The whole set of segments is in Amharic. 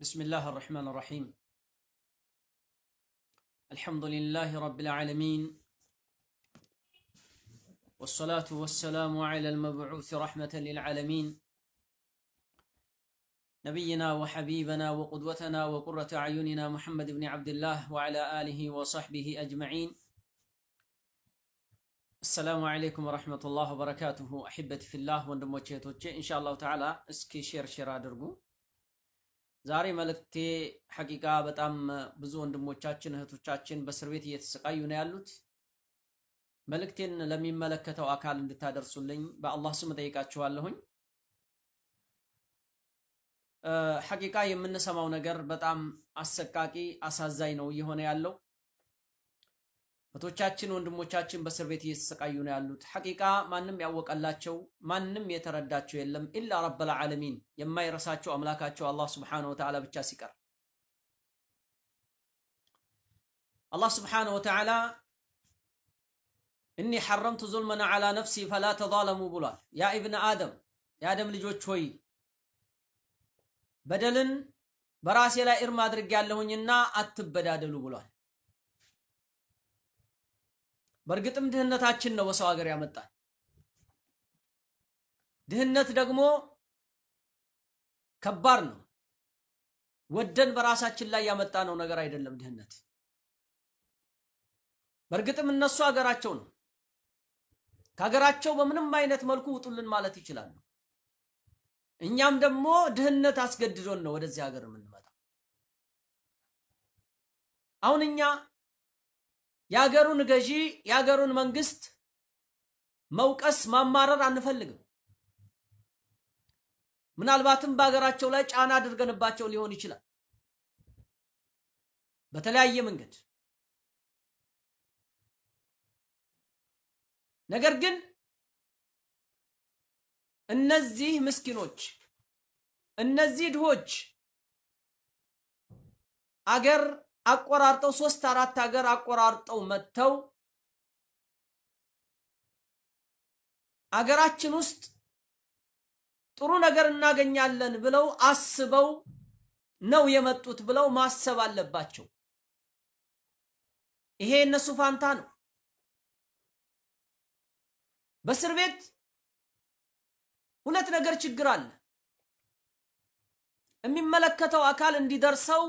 بسم الله الرحمن الرحيم الحمد لله رب العالمين والصلاة والسلام على المبعوث رحمة للعالمين نبينا وحبيبنا وقدوتنا وقرة أعيننا محمد بن عبد الله وعلى آله وصحبه أجمعين السلام عليكم ورحمة الله وبركاته أحبة في الله وندموتشيتوتشي إن شاء الله تعالى اسكي شير شير أدرقو ዛሬ መልእክቴ ሐቂቃ በጣም ብዙ ወንድሞቻችን እህቶቻችን በእስር ቤት እየተሰቃዩ ነው ያሉት። መልእክቴን ለሚመለከተው አካል እንድታደርሱልኝ በአላህ ስም እጠይቃችኋለሁኝ። ሐቂቃ የምንሰማው ነገር በጣም አሰቃቂ አሳዛኝ ነው እየሆነ ያለው። እህቶቻችን ወንድሞቻችን በእስር ቤት እየተሰቃዩ ነው ያሉት። ሐቂቃ ማንም ያወቀላቸው ማንም የተረዳቸው የለም ኢላ ረበል ዓለሚን የማይረሳቸው አምላካቸው አላህ ስብሓነሁ ወተዓላ ብቻ ሲቀር አላህ ስብሓነሁ ወተዓላ እኒ ሐረምቱ ዙልመን ዓላ ነፍሲ ፈላ ተዛለሙ ብሏል። ያ ኢብነ አደም የአደም ልጆች ሆይ በደልን በራሴ ላይ እርም ያለሁኝና አትበዳደሉ ብሏል። በእርግጥም ድህነታችን ነው በሰው ሀገር ያመጣል። ድህነት ደግሞ ከባድ ነው። ወደን በራሳችን ላይ ያመጣ ነው ነገር አይደለም ድህነት። በእርግጥም እነሱ ሀገራቸው ነው። ከሀገራቸው በምንም አይነት መልኩ ውጡልን ማለት ይችላሉ። እኛም ደግሞ ድህነት አስገድዶን ነው ወደዚህ ሀገር የምንመጣው። አሁን እኛ የአገሩን ገዢ የአገሩን መንግስት መውቀስ ማማረር አንፈልግም። ምናልባትም በሀገራቸው ላይ ጫና አድርገንባቸው ሊሆን ይችላል። በተለያየ መንገድ ነገር ግን እነዚህ ምስኪኖች፣ እነዚህ ድሆች አገር አቆራርጠው ሶስት አራት ሀገር አቆራርጠው መጥተው አገራችን ውስጥ ጥሩ ነገር እናገኛለን ብለው አስበው ነው የመጡት ብለው ማሰብ አለባቸው። ይሄ እነሱ ፋንታ ነው። በእስር ቤት ሁለት ነገር ችግር አለ። የሚመለከተው አካል እንዲደርሰው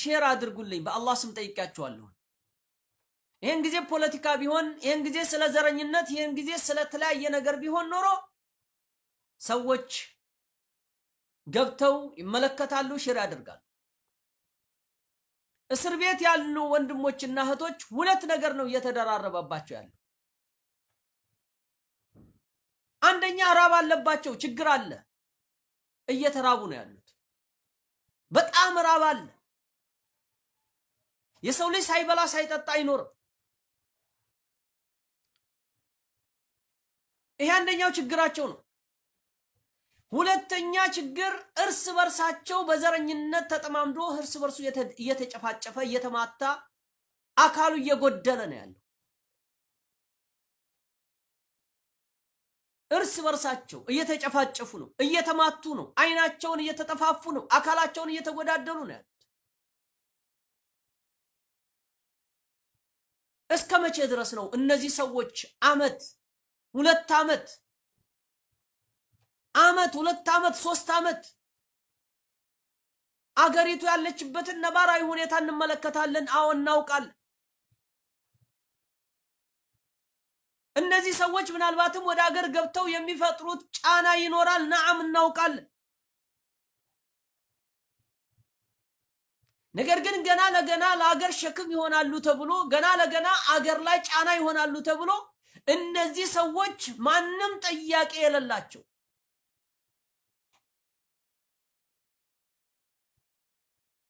ሼር አድርጉልኝ። በአላህ ስም ጠይቃችኋለሁ። ይህን ጊዜ ፖለቲካ ቢሆን፣ ይህን ጊዜ ስለ ዘረኝነት፣ ይህን ጊዜ ስለተለያየ ነገር ቢሆን ኖሮ ሰዎች ገብተው ይመለከታሉ፣ ሼር ያደርጋሉ። እስር ቤት ያሉ ወንድሞችና እህቶች ሁለት ነገር ነው እየተደራረበባቸው ያለ። አንደኛ ራብ አለባቸው፣ ችግር አለ፣ እየተራቡ ነው ያሉት። በጣም ራብ አለ። የሰው ልጅ ሳይበላ ሳይጠጣ አይኖርም። ይሄ አንደኛው ችግራቸው ነው። ሁለተኛ ችግር እርስ በርሳቸው በዘረኝነት ተጠማምዶ እርስ በርሱ እየተጨፋጨፈ እየተማታ አካሉ እየጎደለ ነው ያለው። እርስ በርሳቸው እየተጨፋጨፉ ነው፣ እየተማቱ ነው፣ አይናቸውን እየተጠፋፉ ነው፣ አካላቸውን እየተጎዳደሉ ነው ያለው። እስከ መቼ ድረስ ነው እነዚህ ሰዎች አመት ሁለት አመት አመት ሁለት አመት ሶስት አመት አገሪቱ ያለችበትን ነባራዊ ሁኔታ እንመለከታለን። አዎ እናውቃል። እነዚህ ሰዎች ምናልባትም ወደ አገር ገብተው የሚፈጥሩት ጫና ይኖራል። ነዓም እናውቃለን። ነገር ግን ገና ለገና ለአገር ሸክም ይሆናሉ ተብሎ ገና ለገና አገር ላይ ጫና ይሆናሉ ተብሎ እነዚህ ሰዎች ማንም ጥያቄ የሌላቸው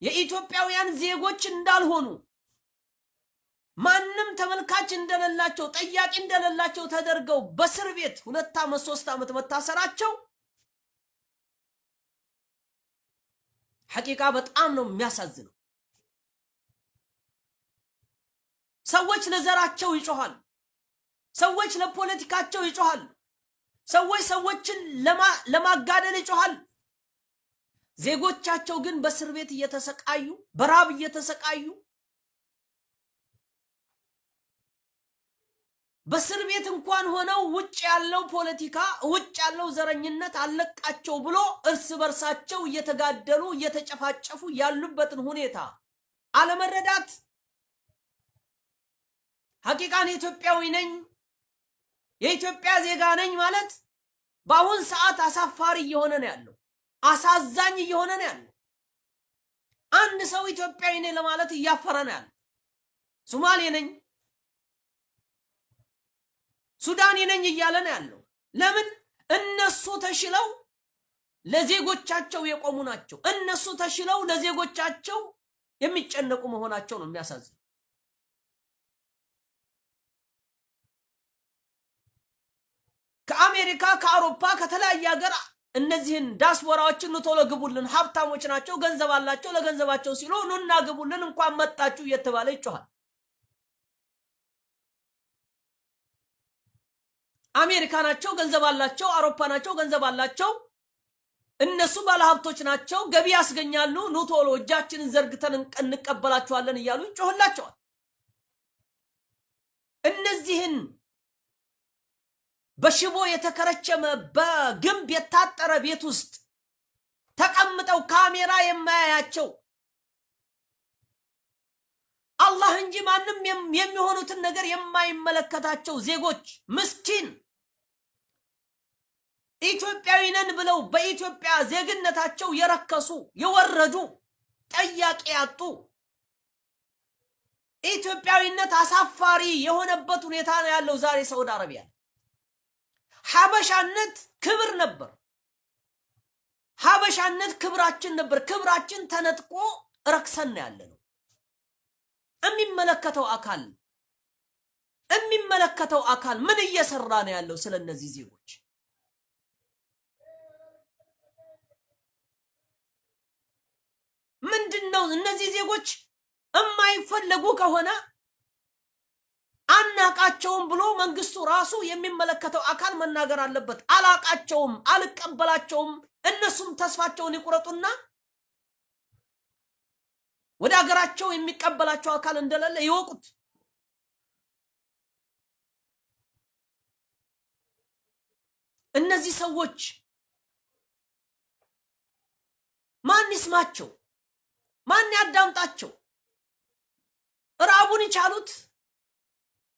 የኢትዮጵያውያን ዜጎች እንዳልሆኑ ማንም ተመልካች እንደሌላቸው ጠያቂ እንደሌላቸው ተደርገው በእስር ቤት ሁለት ዓመት ሶስት ዓመት መታሰራቸው ሐቂቃ በጣም ነው የሚያሳዝነው። ሰዎች ለዘራቸው ይጮኋሉ። ሰዎች ለፖለቲካቸው ይጮኋሉ። ሰዎች ሰዎችን ለማጋደል ይጮኋሉ። ዜጎቻቸው ግን በእስር ቤት እየተሰቃዩ በራብ እየተሰቃዩ በእስር ቤት እንኳን ሆነው ውጭ ያለው ፖለቲካ ውጭ ያለው ዘረኝነት አለቃቸው ብሎ እርስ በርሳቸው እየተጋደሉ እየተጨፋጨፉ ያሉበትን ሁኔታ አለመረዳት ሐቂቃን ኢትዮጵያዊ ነኝ የኢትዮጵያ ዜጋ ነኝ ማለት በአሁን ሰዓት አሳፋሪ እየሆነ ነው ያለው። አሳዛኝ እየሆነ ነው ያለው። አንድ ሰው ኢትዮጵያዊ ነኝ ለማለት እያፈረ ነው ያለው። ሱማሌ ነኝ ሱዳን ነኝ እያለ ነው ያለው። ለምን? እነሱ ተሽለው ለዜጎቻቸው የቆሙ ናቸው። እነሱ ተሽለው ለዜጎቻቸው የሚጨነቁ መሆናቸው ነው የሚያሳዝን። ከአሜሪካ ከአውሮፓ ከተለያየ ሀገር እነዚህን ዳስፖራዎችን ቶሎ ግቡልን፣ ሀብታሞች ናቸው፣ ገንዘብ አላቸው። ለገንዘባቸው ሲሉ ኑና ግቡልን፣ እንኳን መጣችሁ እየተባለ ይጮኋል። አሜሪካ ናቸው፣ ገንዘብ አላቸው። አውሮፓ ናቸው፣ ገንዘብ አላቸው። እነሱ ባለሀብቶች ናቸው፣ ገቢ ያስገኛሉ። ኑ ቶሎ እጃችንን ዘርግተን እንቀበላቸዋለን እያሉ ይጮህላቸዋል። እነዚህን በሽቦ የተከረቸመ በግንብ የታጠረ ቤት ውስጥ ተቀምጠው ካሜራ የማያያቸው አላህ እንጂ ማንም የሚሆኑትን ነገር የማይመለከታቸው ዜጎች ምስኪን ኢትዮጵያዊ ነን ብለው በኢትዮጵያ ዜግነታቸው የረከሱ የወረዱ ጠያቂ ያጡ ኢትዮጵያዊነት አሳፋሪ የሆነበት ሁኔታ ነው ያለው ዛሬ ሳውዲ አረቢያ። ሀበሻነት ክብር ነበር። ሀበሻነት ክብራችን ነበር። ክብራችን ተነጥቆ ረክሰን ያለ ነው። የሚመለከተው አካል የሚመለከተው አካል ምን እየሰራ ነው ያለው ስለ እነዚህ ዜጎች ምንድን ነው እነዚህ ዜጎች የማይፈለጉ ከሆነ አናቃቸውም ብሎ መንግስቱ ራሱ የሚመለከተው አካል መናገር አለበት። አላቃቸውም፣ አልቀበላቸውም፣ እነሱም ተስፋቸውን ይቁረጡና ወደ አገራቸው የሚቀበላቸው አካል እንደሌለ ይወቁት። እነዚህ ሰዎች ማን ይስማቸው? ማን ያዳምጣቸው? ራቡን ይቻሉት፣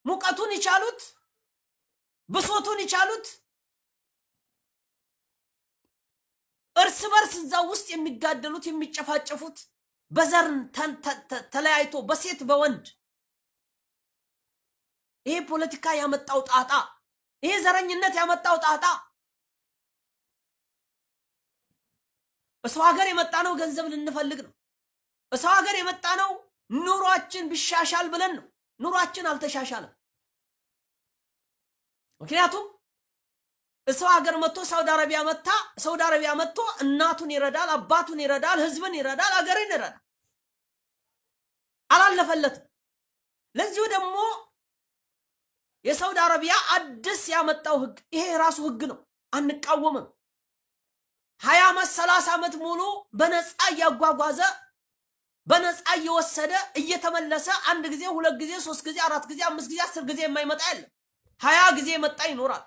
ሙቀቱን ይቻሉት፣ ብሶቱን ይቻሉት። እርስ በርስ እዛ ውስጥ የሚጋደሉት የሚጨፋጨፉት በዘር ተለያይቶ በሴት በወንድ ይሄ ፖለቲካ ያመጣው ጣጣ፣ ይሄ ዘረኝነት ያመጣው ጣጣ። በሰው ሀገር የመጣ ነው ገንዘብ ልንፈልግ ነው። እሰው ሀገር የመጣ ነው ኑሯችን ቢሻሻል ብለን ነው። ኑሯችን አልተሻሻለም። ምክንያቱም እሰው ሀገር መጥቶ ሳውዲ አረቢያ መታ ሳውዲ አረቢያ መጥቶ እናቱን ይረዳል፣ አባቱን ይረዳል፣ ህዝብን ይረዳል፣ አገርን ይረዳል። አላለፈለትም። ለዚሁ ደግሞ የሳውዲ አረቢያ አዲስ ያመጣው ህግ ይሄ የራሱ ህግ ነው፣ አንቃወምም። ሀያ ዓመት ሰላሳ ዓመት ሙሉ በነፃ እያጓጓዘ በነፃ እየወሰደ እየተመለሰ አንድ ጊዜ ሁለት ጊዜ ሶስት ጊዜ አራት ጊዜ አምስት ጊዜ አስር ጊዜ የማይመጣ የለም። ሀያ ጊዜ መጣ ይኖራል።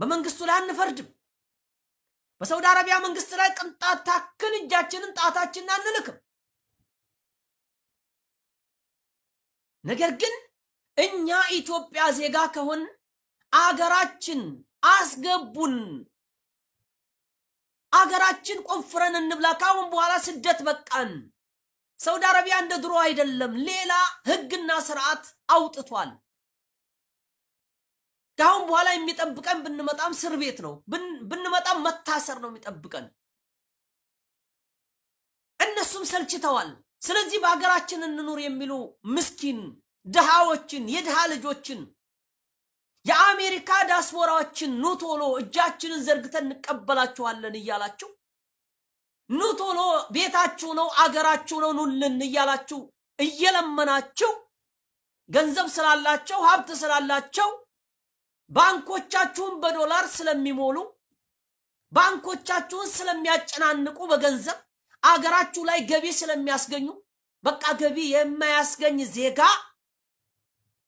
በመንግስቱ ላይ አንፈርድም። በሳውዲ አረቢያ መንግስት ላይ ቅንጣት ታክል እጃችንን ጣታችንን አንልክም። ነገር ግን እኛ ኢትዮጵያ ዜጋ ከሆን አገራችን አስገቡን አገራችን ቆፍረን እንብላ። ካሁን በኋላ ስደት በቃን። ሳውዲ አረቢያ እንደ ድሮ አይደለም፣ ሌላ ህግና ስርዓት አውጥቷል። ካሁን በኋላ የሚጠብቀን ብንመጣም እስር ቤት ነው፣ ብንመጣም መታሰር ነው የሚጠብቀን። እነሱም ሰልችተዋል። ስለዚህ በሀገራችን እንኑር የሚሉ ምስኪን ድሃዎችን የድሃ ልጆችን የአሜሪካ ዲያስፖራዎችን ኑ ቶሎ እጃችንን ዘርግተን እንቀበላችኋለን እያላችሁ ኑ ቶሎ ቤታችሁ ነው አገራችሁ ነው ኑልን እያላችሁ እየለመናችሁ ገንዘብ ስላላቸው ሀብት ስላላቸው ባንኮቻችሁን በዶላር ስለሚሞሉ ባንኮቻችሁን ስለሚያጨናንቁ በገንዘብ አገራችሁ ላይ ገቢ ስለሚያስገኙ በቃ ገቢ የማያስገኝ ዜጋ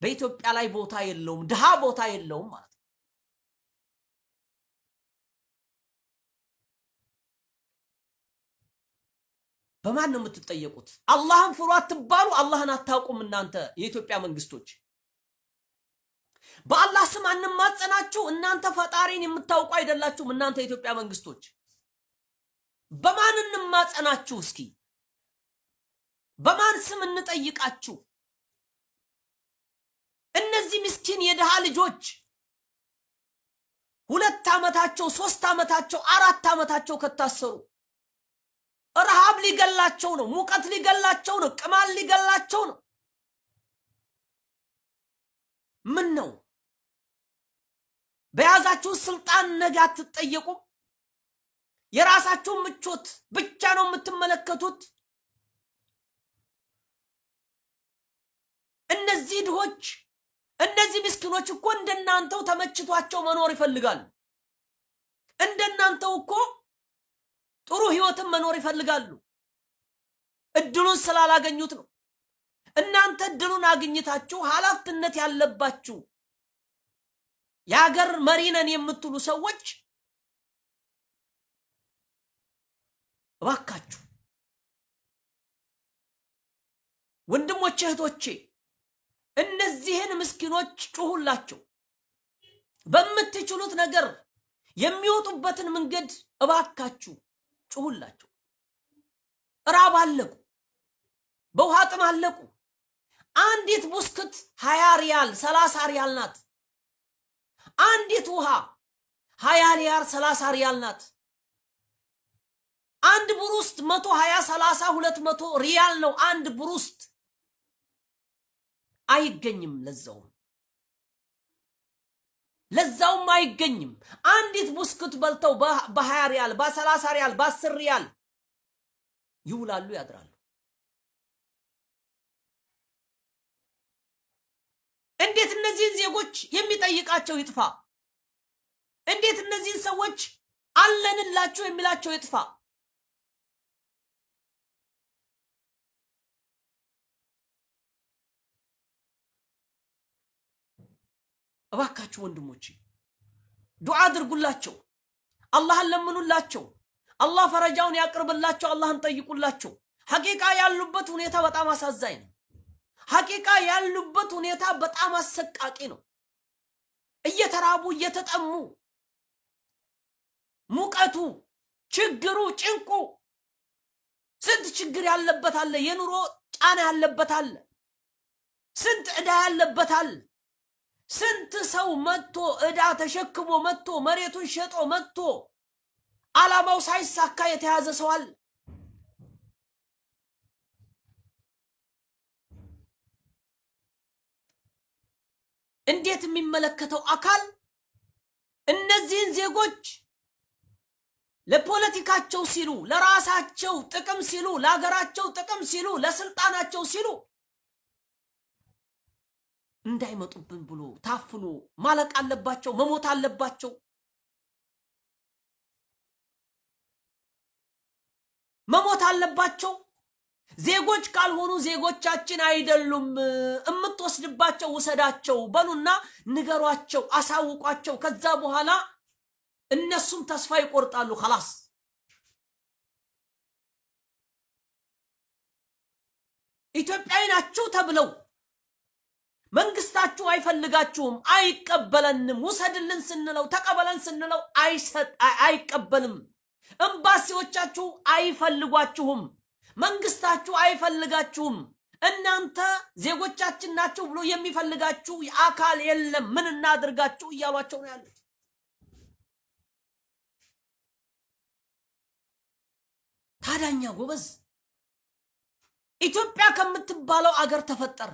በኢትዮጵያ ላይ ቦታ የለውም፣ ድሃ ቦታ የለውም ማለት ነው። በማን ነው የምትጠየቁት? አላህን ፍሩ አትባሉ? አላህን አታውቁም እናንተ የኢትዮጵያ መንግስቶች። በአላህ ስም አንማጸናችሁ? እናንተ ፈጣሪን የምታውቁ አይደላችሁም እናንተ የኢትዮጵያ መንግስቶች። በማን እንማጸናችሁ? እስኪ በማን ስም እንጠይቃችሁ? እነዚህ ምስኪን የድሃ ልጆች ሁለት ዓመታቸው፣ ሶስት ዓመታቸው፣ አራት ዓመታቸው ከታሰሩ ረሃብ ሊገላቸው ነው። ሙቀት ሊገላቸው ነው። ቅማል ሊገላቸው ነው። ምን ነው በያዛችሁ ስልጣን ነገ አትጠየቁም? የራሳችሁን ምቾት ብቻ ነው የምትመለከቱት? እነዚህ ድሆች እነዚህ ምስኪኖች እኮ እንደናንተው ተመችቷቸው መኖር ይፈልጋሉ። እንደናንተው እኮ ጥሩ ህይወትን መኖር ይፈልጋሉ። እድሉን ስላላገኙት ነው። እናንተ እድሉን አግኝታችሁ ኃላፊነት ያለባችሁ የሀገር መሪ ነን የምትሉ ሰዎች እባካችሁ ወንድሞቼ፣ እህቶቼ እነዚህን ምስኪኖች ጩሁላቸው። በምትችሉት ነገር የሚወጡበትን መንገድ እባካችሁ ጩሁላቸው። እራብ አለቁ፣ በውሃ ጥም አለቁ። አንዲት ቡስክት ሀያ ሪያል ሰላሳ ሪያል ናት። አንዲት ውሃ ሀያ ሪያል ሰላሳ ሪያል ናት። አንድ ብሩስት መቶ ሀያ ሰላሳ ሁለት መቶ ሪያል ነው አንድ ብሩስት አይገኝም። ለዛውም ለዛውም አይገኝም። አንዲት ቡስኩት በልተው በሀያ ሪያል፣ በሰላሳ ሪያል፣ በአስር ሪያል ይውላሉ፣ ያድራሉ። እንዴት እነዚህን ዜጎች የሚጠይቃቸው ይጥፋ? እንዴት እነዚህን ሰዎች አለንላቸው የሚላቸው ይጥፋ? እባካችሁ ወንድሞቼ ዱዓ አድርጉላቸው፣ አላህን ለምኑላቸው፣ አላህ ፈረጃውን ያቅርብላቸው፣ አላህን ጠይቁላቸው። ሐቂቃ ያሉበት ሁኔታ በጣም አሳዛኝ ነው። ሐቂቃ ያሉበት ሁኔታ በጣም አሰቃቂ ነው። እየተራቡ እየተጠሙ ሙቀቱ፣ ችግሩ፣ ጭንቁ ስንት ችግር ያለበት አለ። የኑሮ ጫና ያለበት አለ። ስንት ዕዳ ያለበት አለ። ስንት ሰው መጥቶ እዳ ተሸክሞ መጥቶ መሬቱን ሸጦ መጥቶ አላማው ሳይሳካ የተያዘ ሰው አለ። እንዴት የሚመለከተው አካል እነዚህን ዜጎች ለፖለቲካቸው ሲሉ፣ ለራሳቸው ጥቅም ሲሉ፣ ለሀገራቸው ጥቅም ሲሉ፣ ለስልጣናቸው ሲሉ እንዳይመጡብን ብሎ ታፍኖ ማለቅ አለባቸው፣ መሞት አለባቸው። መሞት አለባቸው። ዜጎች ካልሆኑ ዜጎቻችን አይደሉም። እምትወስድባቸው ውሰዳቸው በሉና ንገሯቸው፣ አሳውቋቸው። ከዛ በኋላ እነሱም ተስፋ ይቆርጣሉ። ኸላስ ኢትዮጵያዊ ናችሁ ተብለው መንግስታችሁ አይፈልጋችሁም፣ አይቀበለንም። ውሰድልን ስንለው ተቀበለን ስንለው አይቀበልም። ኤምባሲዎቻችሁ አይፈልጓችሁም፣ መንግስታችሁ አይፈልጋችሁም። እናንተ ዜጎቻችን ናችሁ ብሎ የሚፈልጋችሁ አካል የለም። ምን እናድርጋችሁ እያሏቸው ነው ያሉት። ታዳኛ ጎበዝ ኢትዮጵያ ከምትባለው አገር ተፈጠር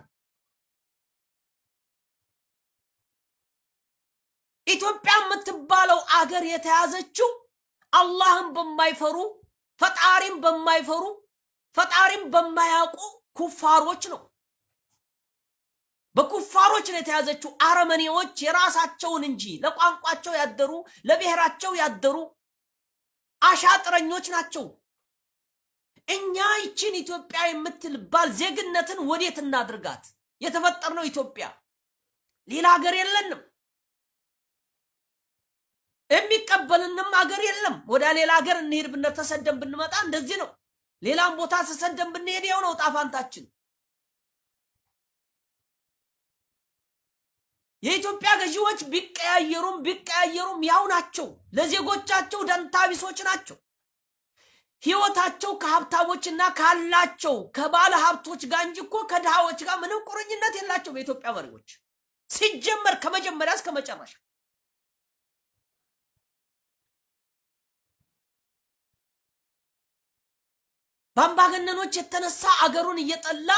ኢትዮጵያ የምትባለው አገር የተያዘችው አላህን በማይፈሩ ፈጣሪን በማይፈሩ ፈጣሪን በማያውቁ ኩፋሮች ነው። በኩፋሮች ነው የተያዘችው። አረመኔዎች የራሳቸውን እንጂ ለቋንቋቸው ያደሩ ለብሔራቸው ያደሩ አሻጥረኞች ናቸው። እኛ ይችን ኢትዮጵያ የምትልባል ዜግነትን ወዴት እናድርጋት? የተፈጠርነው ኢትዮጵያ ሌላ ሀገር የለንም። የሚቀበልንም አገር የለም። ወደ ሌላ ሀገር እንሄድ ብነ ተሰደን ብንመጣ እንደዚህ ነው። ሌላም ቦታ ተሰደን ብንሄድ የው ነው ጣፋንታችን። የኢትዮጵያ ገዢዎች ቢቀያየሩም ቢቀያየሩም ያው ናቸው። ለዜጎቻቸው ደንታቢሶች ናቸው። ህይወታቸው ከሀብታሞችና ካላቸው ከባለ ሀብቶች ጋር እንጂ እኮ ከድሃዎች ጋር ምንም ቁርኝነት የላቸው። በኢትዮጵያ መሪዎች ሲጀመር ከመጀመሪያ እስከ መጨረሻ በአምባገነኖች የተነሳ አገሩን እየጠላ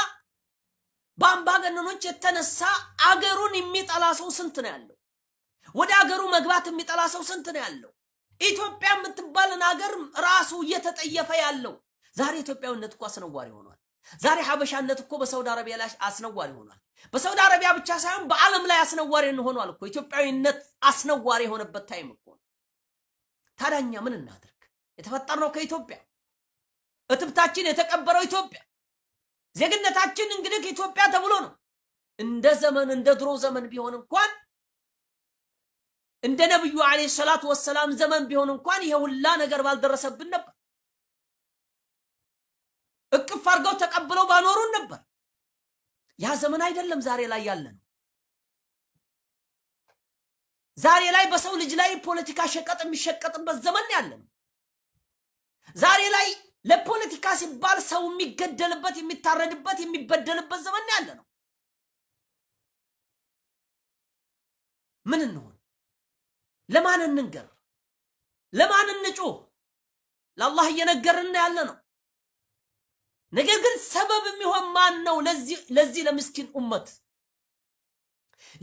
በአምባገነኖች የተነሳ አገሩን የሚጠላ ሰው ስንት ነው ያለው? ወደ አገሩ መግባት የሚጠላ ሰው ስንት ነው ያለው? ኢትዮጵያ የምትባልን አገር ራሱ እየተጠየፈ ያለው ዛሬ ኢትዮጵያዊነት እኮ አስነዋሪ ሆኗል። ዛሬ ሀበሻነት እኮ በሳውዲ አረቢያ ላይ አስነዋሪ ሆኗል። በሳውዲ አረቢያ ብቻ ሳይሆን በዓለም ላይ አስነዋሪ ሆኗል እኮ ኢትዮጵያዊነት አስነዋሪ የሆነበት ታይም እኮ። ታዲያ ምን እናድርግ? የተፈጠርነው ከኢትዮጵያ እትብታችን የተቀበረው ኢትዮጵያ፣ ዜግነታችን እንግዲህ ኢትዮጵያ ተብሎ ነው። እንደ ዘመን እንደ ድሮ ዘመን ቢሆን እንኳን እንደ ነቢዩ አለይሂ ሰላቱ ወሰላም ዘመን ቢሆን እንኳን ይሄ ሁላ ነገር ባልደረሰብን ነበር። እቅፍ አድርገው ተቀብለው ባኖሩን ነበር። ያ ዘመን አይደለም ዛሬ ላይ ያለ ነው። ዛሬ ላይ በሰው ልጅ ላይ ፖለቲካ ሸቀጥ የሚሸቀጥበት ዘመን ያለ ነው። ዛሬ ላይ ለፖለቲካ ሲባል ሰው የሚገደልበት፣ የሚታረድበት፣ የሚበደልበት ዘመን ያለ ነው። ምን እንሆን? ለማን እንንገር? ለማን እንጩህ? ለአላህ እየነገርን ያለ ነው። ነገር ግን ሰበብ የሚሆን ማን ነው? ለዚህ ለምስኪን ኡመት፣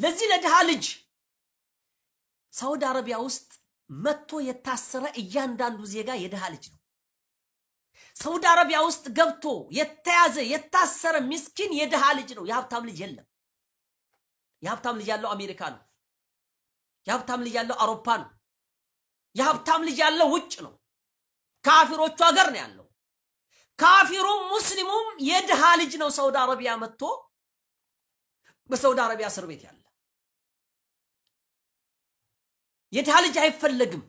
ለዚህ ለድሃ ልጅ ሳውዲ አረቢያ ውስጥ መጥቶ የታሰረ እያንዳንዱ ዜጋ የድሃ ልጅ ነው። ሳውዲ አረቢያ ውስጥ ገብቶ የተያዘ የታሰረ ምስኪን የድሃ ልጅ ነው። የሀብታም ልጅ የለም። የሀብታም ልጅ ያለው አሜሪካ ነው። የሀብታም ልጅ ያለው አውሮፓ ነው። የሀብታም ልጅ ያለው ውጭ ነው። ካፊሮቹ ሀገር ነው ያለው። ካፊሩም ሙስሊሙም የድሃ ልጅ ነው። ሳውዲ አረቢያ መጥቶ በሳውዲ አረቢያ እስር ቤት ያለ የድሃ ልጅ አይፈለግም።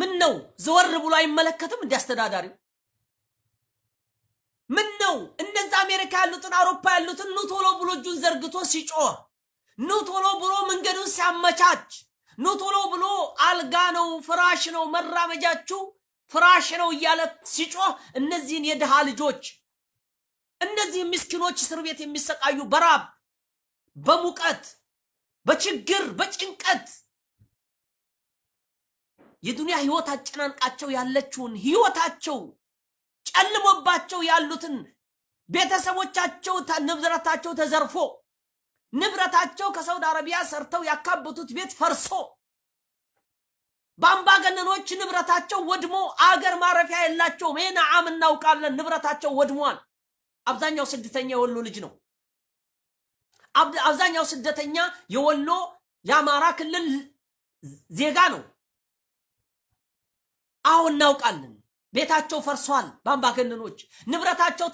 ምን ነው ዘወር ብሎ አይመለከትም? እንደ አስተዳዳሪው ምን ነው እነዛ አሜሪካ ያሉትን አውሮፓ ያሉትን ኑ ቶሎ ብሎ እጁን ዘርግቶ ሲጮህ፣ ኑ ቶሎ ብሎ መንገዱን ሲያመቻች፣ ኑ ቶሎ ብሎ አልጋ ነው ፍራሽ ነው መራመጃችሁ ፍራሽ ነው እያለ ሲጮህ እነዚህን የድሃ ልጆች እነዚህ ምስኪኖች እስር ቤት የሚሰቃዩ በራብ በሙቀት በችግር በጭንቀት የዱንያ ህይወት አጨናንቃቸው ያለችውን ህይወታቸው ጨልሞባቸው ያሉትን ቤተሰቦቻቸው ንብረታቸው ተዘርፎ ንብረታቸው ከሳውዲ አረቢያ ሰርተው ያካበቱት ቤት ፈርሶ በአምባገነኖች ንብረታቸው ወድሞ አገር ማረፊያ የላቸውም። ይህን አም እናውቃለን። ንብረታቸው ወድሟል። አብዛኛው ስደተኛ የወሎ ልጅ ነው። አብዛኛው ስደተኛ የወሎ የአማራ ክልል ዜጋ ነው። አሁን እናውቃለን። ቤታቸው ፈርሷል፣ በአምባገነኖች ንብረታቸው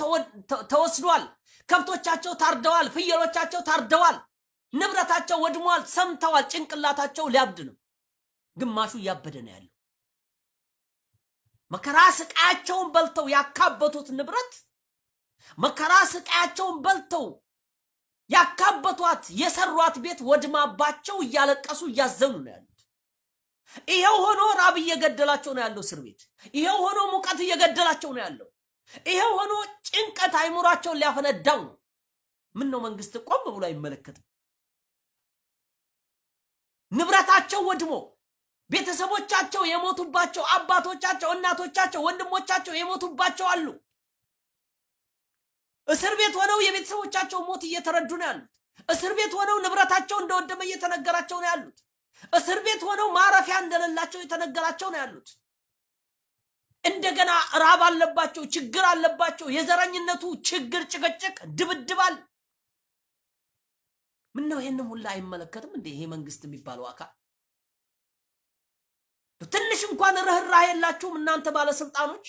ተወስዷል፣ ከብቶቻቸው ታርደዋል፣ ፍየሎቻቸው ታርደዋል፣ ንብረታቸው ወድሟል፣ ሰምተዋል። ጭንቅላታቸው ሊያብድ ነው። ግማሹ እያበደ ነው ያለው። መከራ ስቃያቸውን በልተው ያካበቱት ንብረት መከራ ስቃያቸውን በልተው ያካበቷት የሰሯት ቤት ወድማባቸው እያለቀሱ እያዘኑ ነው ያሉ። ይሄው ሆኖ ራብ እየገደላቸው ነው ያለው እስር ቤት። ይሄው ሆኖ ሙቀት እየገደላቸው ነው ያለው። ይሄው ሆኖ ጭንቀት አይምሯቸውን ሊያፈነዳው ነው። ምን ነው መንግስት ቆም ብሎ አይመለከትም? ንብረታቸው ወድሞ ቤተሰቦቻቸው የሞቱባቸው አባቶቻቸው፣ እናቶቻቸው፣ ወንድሞቻቸው የሞቱባቸው አሉ። እስር ቤት ሆነው የቤተሰቦቻቸው ሞት እየተረዱ ነው ያሉት። እስር ቤት ሆነው ንብረታቸው እንደወደመ እየተነገራቸው ነው ያሉት። እስር ቤት ሆነው ማረፊያ እንደሌላቸው የተነገራቸው ነው ያሉት። እንደገና ራብ አለባቸው፣ ችግር አለባቸው። የዘረኝነቱ ችግር፣ ጭቅጭቅ፣ ድብድባል። ነው ይህንም ሁላ አይመለከትም እንዴ ይሄ መንግስት የሚባለው አካል? ትንሽ እንኳን ርህራህ የላችሁም እናንተ ባለስልጣኖች?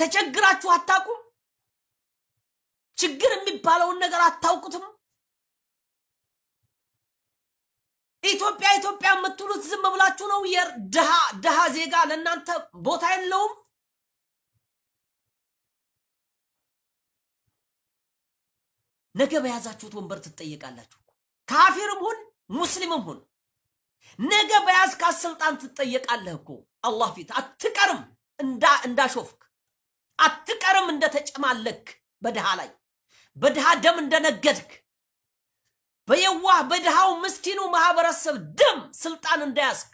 ተቸግራችሁ አታውቁም? ችግር የሚባለውን ነገር አታውቁትም? ኢትዮጵያ ኢትዮጵያ የምትሉት ዝም ብላችሁ ነው። ድሃ ድሃ ዜጋ ለእናንተ ቦታ የለውም። ነገ በያዛችሁት ወንበር ትጠየቃላችሁ። ካፊርም ሁን ሙስሊምም ሁን ነገ በያዝካት ስልጣን ትጠየቃለህ እኮ አላህ ፊት። አትቀርም እንዳሾፍክ፣ አትቀርም እንደተጨማለክ፣ በድሃ ላይ በድሃ ደም እንደነገድክ በየዋህ በድሃው ምስኪኑ ማህበረሰብ ደም ስልጣን እንዳያስክ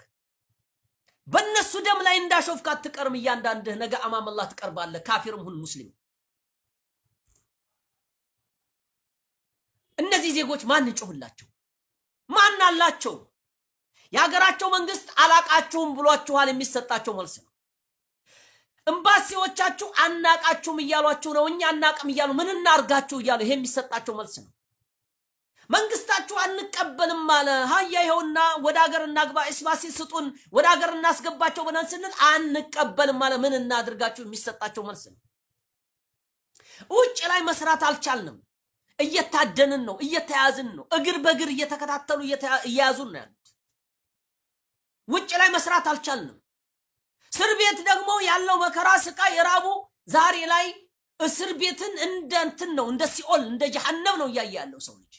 በእነሱ ደም ላይ እንዳሾፍክ አትቀርም። እያንዳንድህ ነገ አማም ትቀርባለህ። ካፊርም ሁን ሙስሊም። እነዚህ ዜጎች ማን እንጮህላቸው? ማን አላቸው? የሀገራቸው መንግስት አላቃችሁም ብሏችኋል። የሚሰጣቸው መልስ ነው። እምባሲዎቻችሁ አናቃችሁም እያሏችሁ ነው። እኛ አናቅም እያሉ ምን እናርጋችሁ እያሉ ይሄ የሚሰጣቸው መልስ ነው። መንግስታችሁ አንቀበልም አለ። ሀያ ይኸውና ወደ ሀገር እናግባ ኤስባሲ ስጡን፣ ወደ ሀገር እናስገባቸው ብለን ስንል አንቀበልም አለ። ምን እናድርጋችሁ? የሚሰጣቸው መልስ ነው። ውጭ ላይ መስራት አልቻልንም። እየታደንን ነው፣ እየተያዝን ነው። እግር በእግር እየተከታተሉ እየያዙን ነው ያሉት። ውጭ ላይ መስራት አልቻልንም። እስር ቤት ደግሞ ያለው መከራ፣ ስቃይ፣ የራቡ ዛሬ ላይ እስር ቤትን እንደ እንትን ነው እንደ ሲኦል እንደ ጀሃነም ነው እያየ ያለው ሰው ልጅ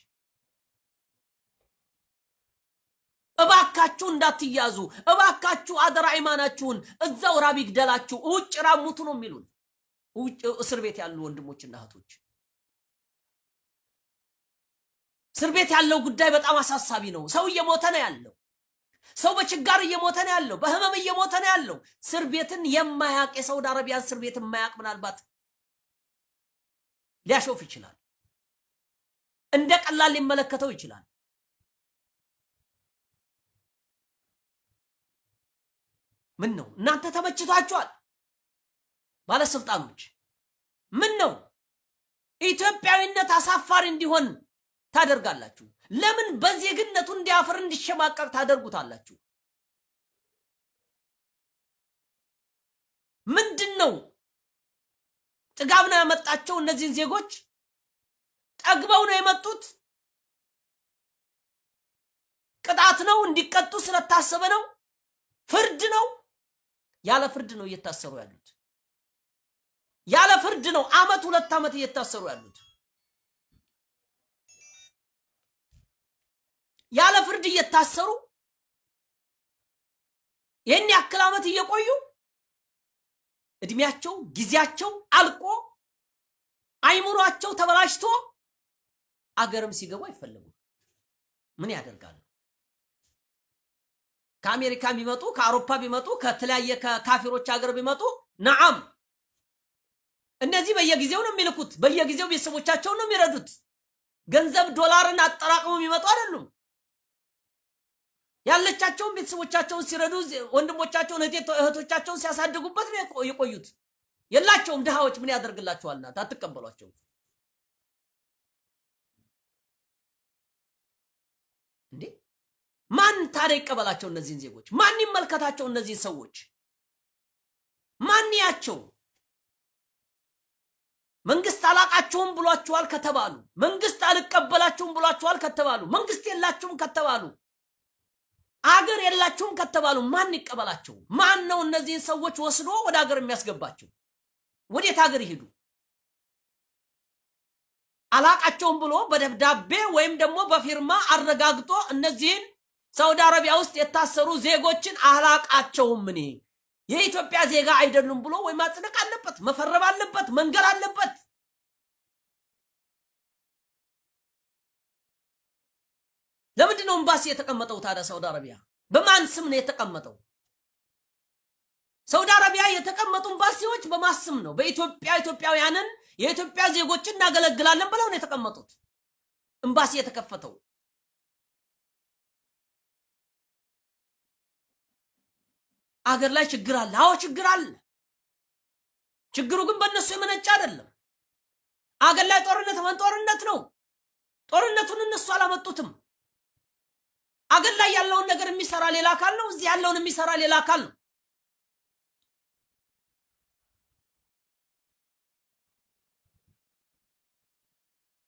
እባካችሁ እንዳትያዙ፣ እባካችሁ አደራ ኢማናችሁን እዛው ራብ ይግደላችሁ፣ ውጭ ራሙት ሙቱ ነው የሚሉን እስር ቤት ያሉ ወንድሞችና እህቶች። እስር ቤት ያለው ጉዳይ በጣም አሳሳቢ ነው። ሰው እየሞተ ነው ያለው። ሰው በችጋር እየሞተ ነው ያለው። በህመም እየሞተ ነው ያለው። እስር ቤትን የማያቅ የሳውዲ አረቢያን እስር ቤት የማያቅ ምናልባት ሊያሾፍ ይችላል። እንደ ቀላል ሊመለከተው ይችላል። ምን ነው እናንተ ተመችቷችኋል? ባለስልጣኖች ምን ነው ኢትዮጵያዊነት አሳፋሪ እንዲሆን ታደርጋላችሁ? ለምን በዜግነቱ እንዲያፍር እንዲሸማቀቅ ታደርጉታላችሁ? ምንድን ነው ጥጋብ ነው ያመጣቸው? እነዚህን ዜጎች ጠግበው ነው የመጡት? ቅጣት ነው እንዲቀጡ ስለታሰበ ነው? ፍርድ ነው? ያለ ፍርድ ነው እየታሰሩ ያሉት። ያለ ፍርድ ነው አመት ሁለት አመት እየታሰሩ ያሉት። ያለ ፍርድ እየታሰሩ ይህን ያክል አመት እየቆዩ እድሜያቸው ጊዜያቸው አልቆ አይምሯቸው ተበላሽቶ አገርም ሲገቡ አይፈለጉም። ምን ያደርጋሉ? ከአሜሪካ ቢመጡ ከአውሮፓ ቢመጡ ከተለያየ ከካፊሮች ሀገር ቢመጡ ነዓም እነዚህ በየጊዜው ነው የሚልኩት። በየጊዜው ቤተሰቦቻቸውን ነው የሚረዱት። ገንዘብ ዶላርን አጠራቅመው የሚመጡ አይደሉም። ያለቻቸውን ቤተሰቦቻቸውን ሲረዱ፣ ወንድሞቻቸውን እህቶቻቸውን ሲያሳድጉበት ነው የቆዩት። የላቸውም። ድሃዎች ምን ያደርግላቸዋልና አትቀበሏቸው። እንዴ ማን ታዲያ ይቀበላቸው እነዚህን ዜጎች? ማን ይመልከታቸው እነዚህን ሰዎች? ማን ያቸው? መንግስት አላቃቸውም ብሏችኋል ከተባሉ፣ መንግስት አልቀበላቸውም ብሏችኋል ከተባሉ፣ መንግስት የላችሁም ከተባሉ፣ አገር የላችሁም ከተባሉ ማን ይቀበላቸው? ማን ነው እነዚህን ሰዎች ወስዶ ወደ አገር የሚያስገባቸው? ወዴት አገር ይሄዱ? አላቃቸውም ብሎ በደብዳቤ ወይም ደግሞ በፊርማ አረጋግጦ እነዚህን ሳውዲ አረቢያ ውስጥ የታሰሩ ዜጎችን አላቃቸውም። እኔ የኢትዮጵያ ዜጋ አይደሉም ብሎ ወይ ማጽደቅ አለበት፣ መፈረም አለበት፣ መንገር አለበት። ለምንድን ነው ኤምባሲ የተቀመጠው ታዲያ? ሳውዲ አረቢያ በማን ስም ነው የተቀመጠው? ሳውዲ አረቢያ የተቀመጡ ኤምባሲዎች በማን ስም ነው? በኢትዮጵያ ኢትዮጵያውያንን የኢትዮጵያ ዜጎችን እናገለግላለን ብለው ነው የተቀመጡት ኤምባሲ የተከፈተው። አገር ላይ ችግር አለ። አዎ ችግር አለ። ችግሩ ግን በእነሱ የመነጨ አይደለም። አገር ላይ ጦርነት ማን ጦርነት ነው። ጦርነቱን እነሱ አላመጡትም። አገር ላይ ያለውን ነገር የሚሰራ ሌላ አካል ነው። እዚህ ያለውን የሚሰራ ሌላ አካል ነው።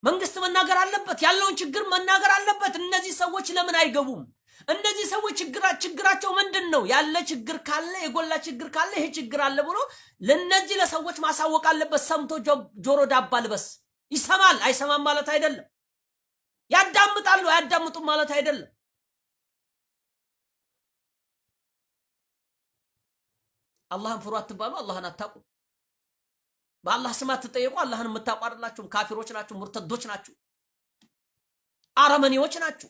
መንግስት መናገር አለበት። ያለውን ችግር መናገር አለበት። እነዚህ ሰዎች ለምን አይገቡም? እነዚህ ሰዎች ችግራቸው ምንድን ነው? ያለ ችግር ካለ የጎላ ችግር ካለ ይሄ ችግር አለ ብሎ ለእነዚህ ለሰዎች ማሳወቅ አለበት። ሰምቶ ጆሮ ዳባ ልበስ። ይሰማል አይሰማም ማለት አይደለም። ያዳምጣሉ አያዳምጡም ማለት አይደለም። አላህን ፍሩ አትባሉ፣ አላህን አታውቁ። በአላህ ስም አትጠየቁ። አላህን የምታውቁ አይደላችሁም። ካፊሮች ናችሁ፣ ሙርተዶች ናችሁ፣ አረመኔዎች ናችሁ።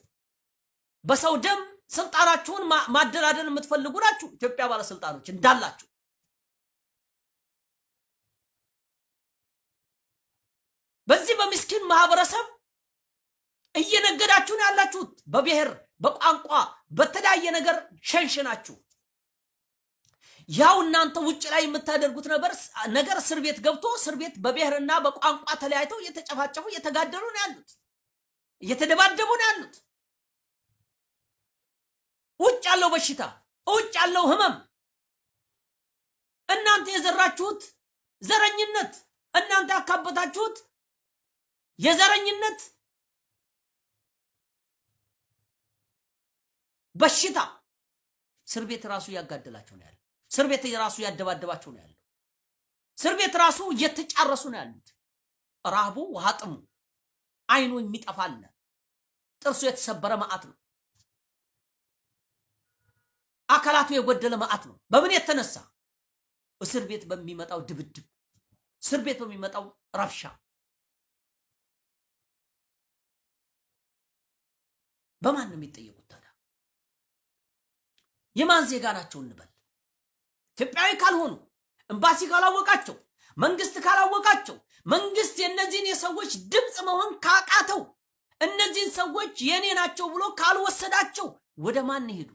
በሰው ደም ስልጣናችሁን ማደራደር የምትፈልጉ ናችሁ ኢትዮጵያ ባለስልጣኖች እንዳላችሁ በዚህ በምስኪን ማህበረሰብ እየነገዳችሁን ያላችሁት በብሔር በቋንቋ በተለያየ ነገር ሸንሽናችሁ ያው እናንተ ውጭ ላይ የምታደርጉት ነገር እስር ቤት ገብቶ እስር ቤት በብሔርና በቋንቋ ተለያይተው እየተጨፋጨፉ እየተጋደሉ ነው ያሉት፣ እየተደባደቡ ነው ያሉት። ያለው በሽታ፣ ውጭ ያለው ህመም፣ እናንተ የዘራችሁት ዘረኝነት፣ እናንተ ያካበታችሁት የዘረኝነት በሽታ እስር ቤት ራሱ እያጋደላቸው ነው ያለው። እስር ቤት ራሱ እያደባደባቸው ነው ያለው። እስር ቤት ራሱ እየተጫረሱ ነው ያሉት። ረሃቡ ውሃ ጥሙ አይኑ የሚጠፋለ ጥርሱ የተሰበረ መዓት ነው። አካላቱ የጎደለ መዓት ነው። በምን የተነሳ እስር ቤት በሚመጣው ድብድብ፣ እስር ቤት በሚመጣው ረብሻ፣ በማን ነው የሚጠየቁት ታዲያ? የማን ዜጋ ናቸው እንበል? ኢትዮጵያዊ ካልሆኑ ኤምባሲ ካላወቃቸው መንግስት ካላወቃቸው መንግስት የእነዚህን የሰዎች ድምፅ መሆን ካቃተው እነዚህን ሰዎች የእኔ ናቸው ብሎ ካልወሰዳቸው ወደ ማን ሄዱ?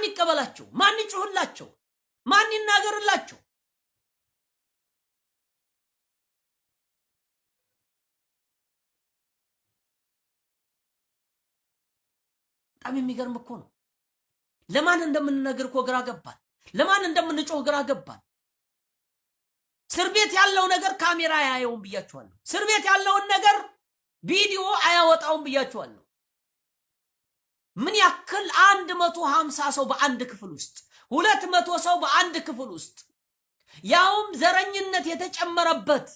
ማን ይቀበላቸው? ማን ይጩህላቸው? ማን ይናገርላቸው? በጣም የሚገርም እኮ ነው። ለማን እንደምንነግር እኮ ግራ ገባል። ለማን እንደምንጮህ ግራ ገባል። እስር ቤት ያለው ነገር ካሜራ አያየውም ብያችኋለሁ። እስር ቤት ያለውን ነገር ቪዲዮ አያወጣውም ብያችኋለሁ። ምን ያክል አንድ መቶ ሀምሳ ሰው በአንድ ክፍል ውስጥ ሁለት መቶ ሰው በአንድ ክፍል ውስጥ ያውም ዘረኝነት የተጨመረበት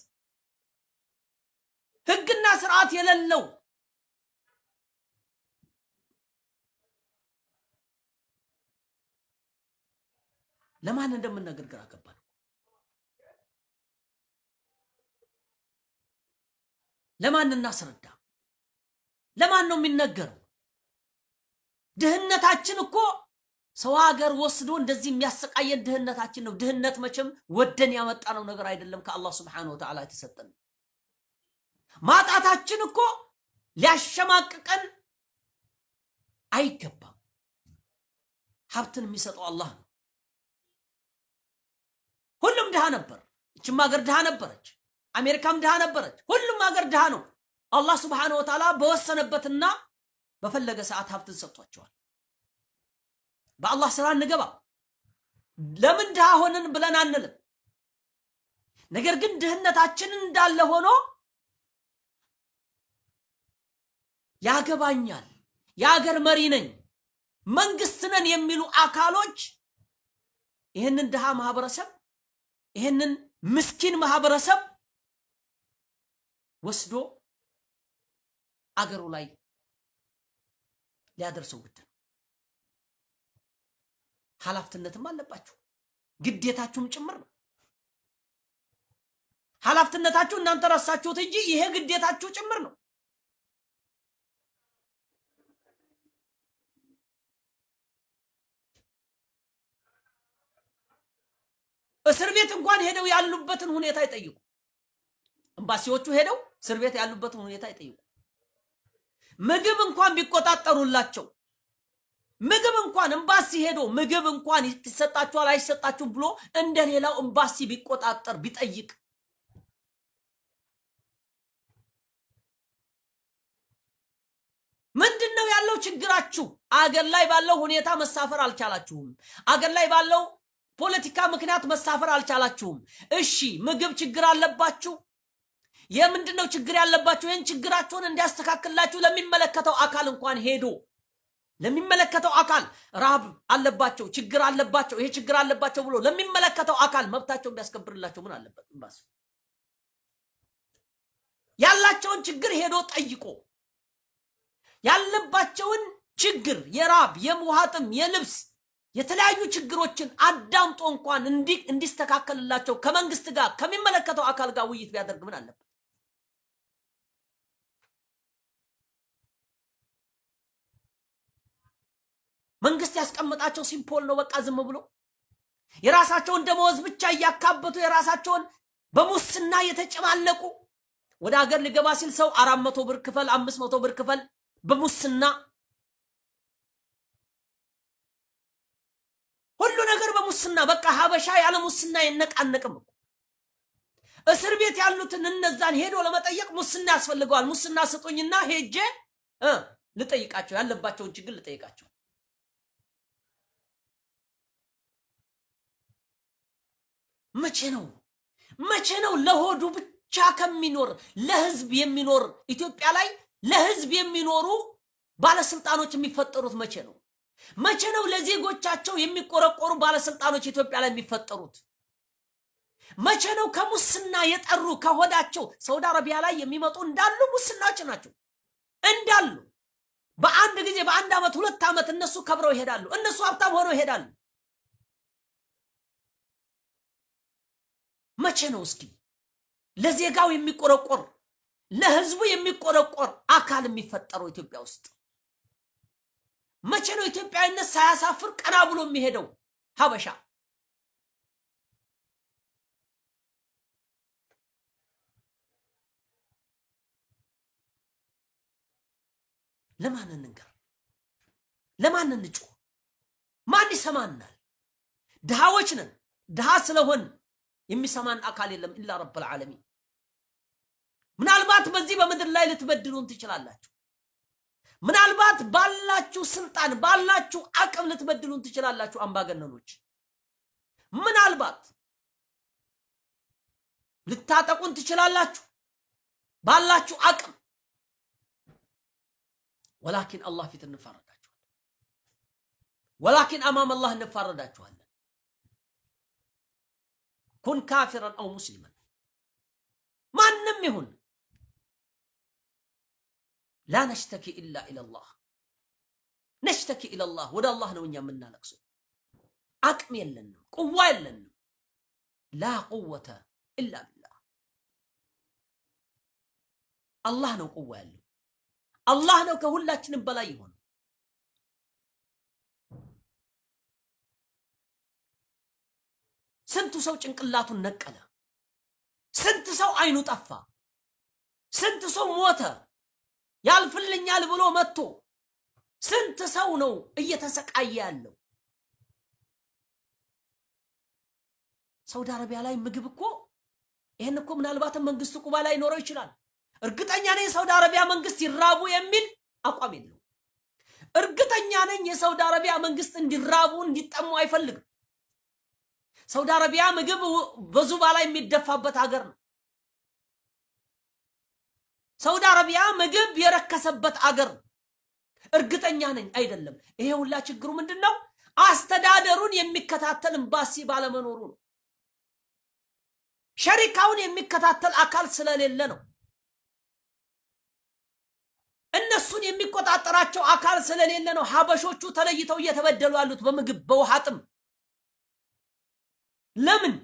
ህግና ስርዓት የሌለው ለማን እንደምናገር ግራ ገባን። ለማን እናስረዳ? ለማን ነው የሚነገረው? ድህነታችን እኮ ሰው ሀገር ወስዶ እንደዚህ የሚያሰቃየን ድህነታችን ነው። ድህነት መቼም ወደን ያመጣነው ነገር አይደለም፣ ከአላህ ስብሓነሁ ወተዓላ የተሰጠን። ማጣታችን እኮ ሊያሸማቅቀን አይገባም። ሀብትን የሚሰጠው አላህ ነው። ሁሉም ድሃ ነበር። እችም ሀገር ድሃ ነበረች፣ አሜሪካም ድሃ ነበረች። ሁሉም ሀገር ድሃ ነው። አላህ ስብሓነሁ ወተዓላ በወሰነበትና በፈለገ ሰዓት ሀብትን ሰጥቷቸዋል። በአላህ ስራ እንገባ። ለምን ድሃ ሆንን ብለን አንልም። ነገር ግን ድህነታችን እንዳለ ሆኖ ያገባኛል፣ የአገር መሪ ነኝ፣ መንግስት ነን የሚሉ አካሎች ይህንን ድሃ ማህበረሰብ ይህንን ምስኪን ማህበረሰብ ወስዶ አገሩ ላይ ሊያደርሰው ግድ ነው። ኃላፊነትም አለባችሁ ግዴታችሁም ጭምር ነው። ኃላፊነታችሁ እናንተ ረሳችሁት እንጂ ይሄ ግዴታችሁ ጭምር ነው። እስር ቤት እንኳን ሄደው ያሉበትን ሁኔታ አይጠይቁ። ኤምባሲዎቹ ሄደው እስር ቤት ያሉበትን ሁኔታ አይጠይቁ። ምግብ እንኳን ቢቆጣጠሩላቸው ምግብ እንኳን እምባሲ ሄዶ ምግብ እንኳን ይሰጣችኋል አይሰጣችሁም ብሎ እንደሌላው ሌላው እምባሲ ቢቆጣጠር ቢጠይቅ ምንድን ነው ያለው ችግራችሁ? አገር ላይ ባለው ሁኔታ መሳፈር አልቻላችሁም። አገር ላይ ባለው ፖለቲካ ምክንያት መሳፈር አልቻላችሁም። እሺ ምግብ ችግር አለባችሁ። የምንድን ነው ችግር ያለባችሁ? ይህን ችግራችሁን እንዲያስተካክላችሁ ለሚመለከተው አካል እንኳን ሄዶ ለሚመለከተው አካል ረሃብ አለባቸው፣ ችግር አለባቸው፣ ይሄ ችግር አለባቸው ብሎ ለሚመለከተው አካል መብታቸውን ቢያስከብርላቸው ምን አለበት? ኤምባሲ ያላቸውን ችግር ሄዶ ጠይቆ ያለባቸውን ችግር የራብ የሙሃጥም የልብስ የተለያዩ ችግሮችን አዳምጦ እንኳን እንዲስተካከልላቸው ከመንግስት ጋር ከሚመለከተው አካል ጋር ውይይት ቢያደርግ ምን አለበት? መንግስት ያስቀመጣቸው ሲምፖል ነው። በቃ ዝም ብሎ የራሳቸውን ደመወዝ ብቻ እያካበቱ የራሳቸውን በሙስና የተጨማለቁ ወደ ሀገር ሊገባ ሲል ሰው አራት መቶ ብር ክፈል፣ አምስት መቶ ብር ክፈል በሙስና ሁሉ ነገር በሙስና በቃ ሀበሻ ያለ ሙስና ይነቃነቅም እኮ እስር ቤት ያሉትን እነዛን ሄዶ ለመጠየቅ ሙስና ያስፈልገዋል። ሙስና ስጡኝና ሄጄ ልጠይቃቸው ያለባቸውን ችግር ልጠይቃቸው መቼ ነው መቼ ነው ለሆዱ ብቻ ከሚኖር ለህዝብ የሚኖር ኢትዮጵያ ላይ ለህዝብ የሚኖሩ ባለስልጣኖች የሚፈጠሩት መቼ ነው? መቼ ነው ለዜጎቻቸው የሚቆረቆሩ ባለስልጣኖች ኢትዮጵያ ላይ የሚፈጠሩት? መቼ ነው ከሙስና የጠሩ ከሆዳቸው ሳውዲ አረቢያ ላይ የሚመጡ እንዳሉ ሙስናዎች ናቸው እንዳሉ። በአንድ ጊዜ በአንድ ዓመት ሁለት ዓመት እነሱ ከብረው ይሄዳሉ። እነሱ ሀብታም ሆነው ይሄዳሉ። መቼ ነው እስኪ ለዜጋው የሚቆረቆር ለህዝቡ የሚቆረቆር አካል የሚፈጠረው ኢትዮጵያ ውስጥ? መቼ ነው ኢትዮጵያዊነት ሳያሳፍር ቀና ብሎ የሚሄደው ሀበሻ? ለማን እንንገር? ለማን እንጩ? ማን ይሰማናል? ድሃዎች ነን። ድሃ ስለሆን የሚሰማን አካል የለም ኢላ ረብል ዓለሚን። ምናልባት በዚህ በምድር ላይ ልትበድሉን ትችላላችሁ። ምናልባት ባላችሁ ስልጣን፣ ባላችሁ አቅም ልትበድሉን ትችላላችሁ አምባገነኖች። ምናልባት ልታጠቁን ትችላላችሁ ባላችሁ አቅም። ወላኪን አላህ ፊት እንፋረዳችኋለን። ወላኪን አማም አላህ እንፋረዳችኋለን። كن كافرا او مسلما ما ننمهن لا نشتكي الا الى الله نشتكي الى الله ولا الله نو يا منا نقصد اكمي لنا قوه لنا لا قوه الا بالله الله نو قوه الله نو كهولاتنا بلا يهون ስንቱ ሰው ጭንቅላቱን ነቀለ። ስንት ሰው አይኑ ጠፋ። ስንት ሰው ሞተ። ያልፍልኛል ብሎ መጥቶ ስንት ሰው ነው እየተሰቃየ ያለው? ሳውዲ አረቢያ ላይ ምግብ እኮ ይህን እኮ ምናልባትም መንግስት ቁባ ላይ ኖረው ይችላል። እርግጠኛ ነኝ የሳውዲ አረቢያ መንግስት ይራቡ የሚል አቋም የለው። እርግጠኛ ነኝ የሳውዲ አረቢያ መንግስት እንዲራቡ እንዲጠሙ አይፈልግም። ሳውዲ አረቢያ ምግብ በዙባ ላይ የሚደፋበት ሀገር ነው። ሳውዲ አረቢያ ምግብ የረከሰበት አገር ነው። እርግጠኛ ነኝ አይደለም። ይሄ ሁላ ችግሩ ምንድን ነው? አስተዳደሩን የሚከታተል እምባሲ ባለመኖሩ ነው። ሸሪካውን የሚከታተል አካል ስለሌለ ነው። እነሱን የሚቆጣጠራቸው አካል ስለሌለ ነው። ሀበሾቹ ተለይተው እየተበደሉ ያሉት በምግብ በውሃ ጥም ለምን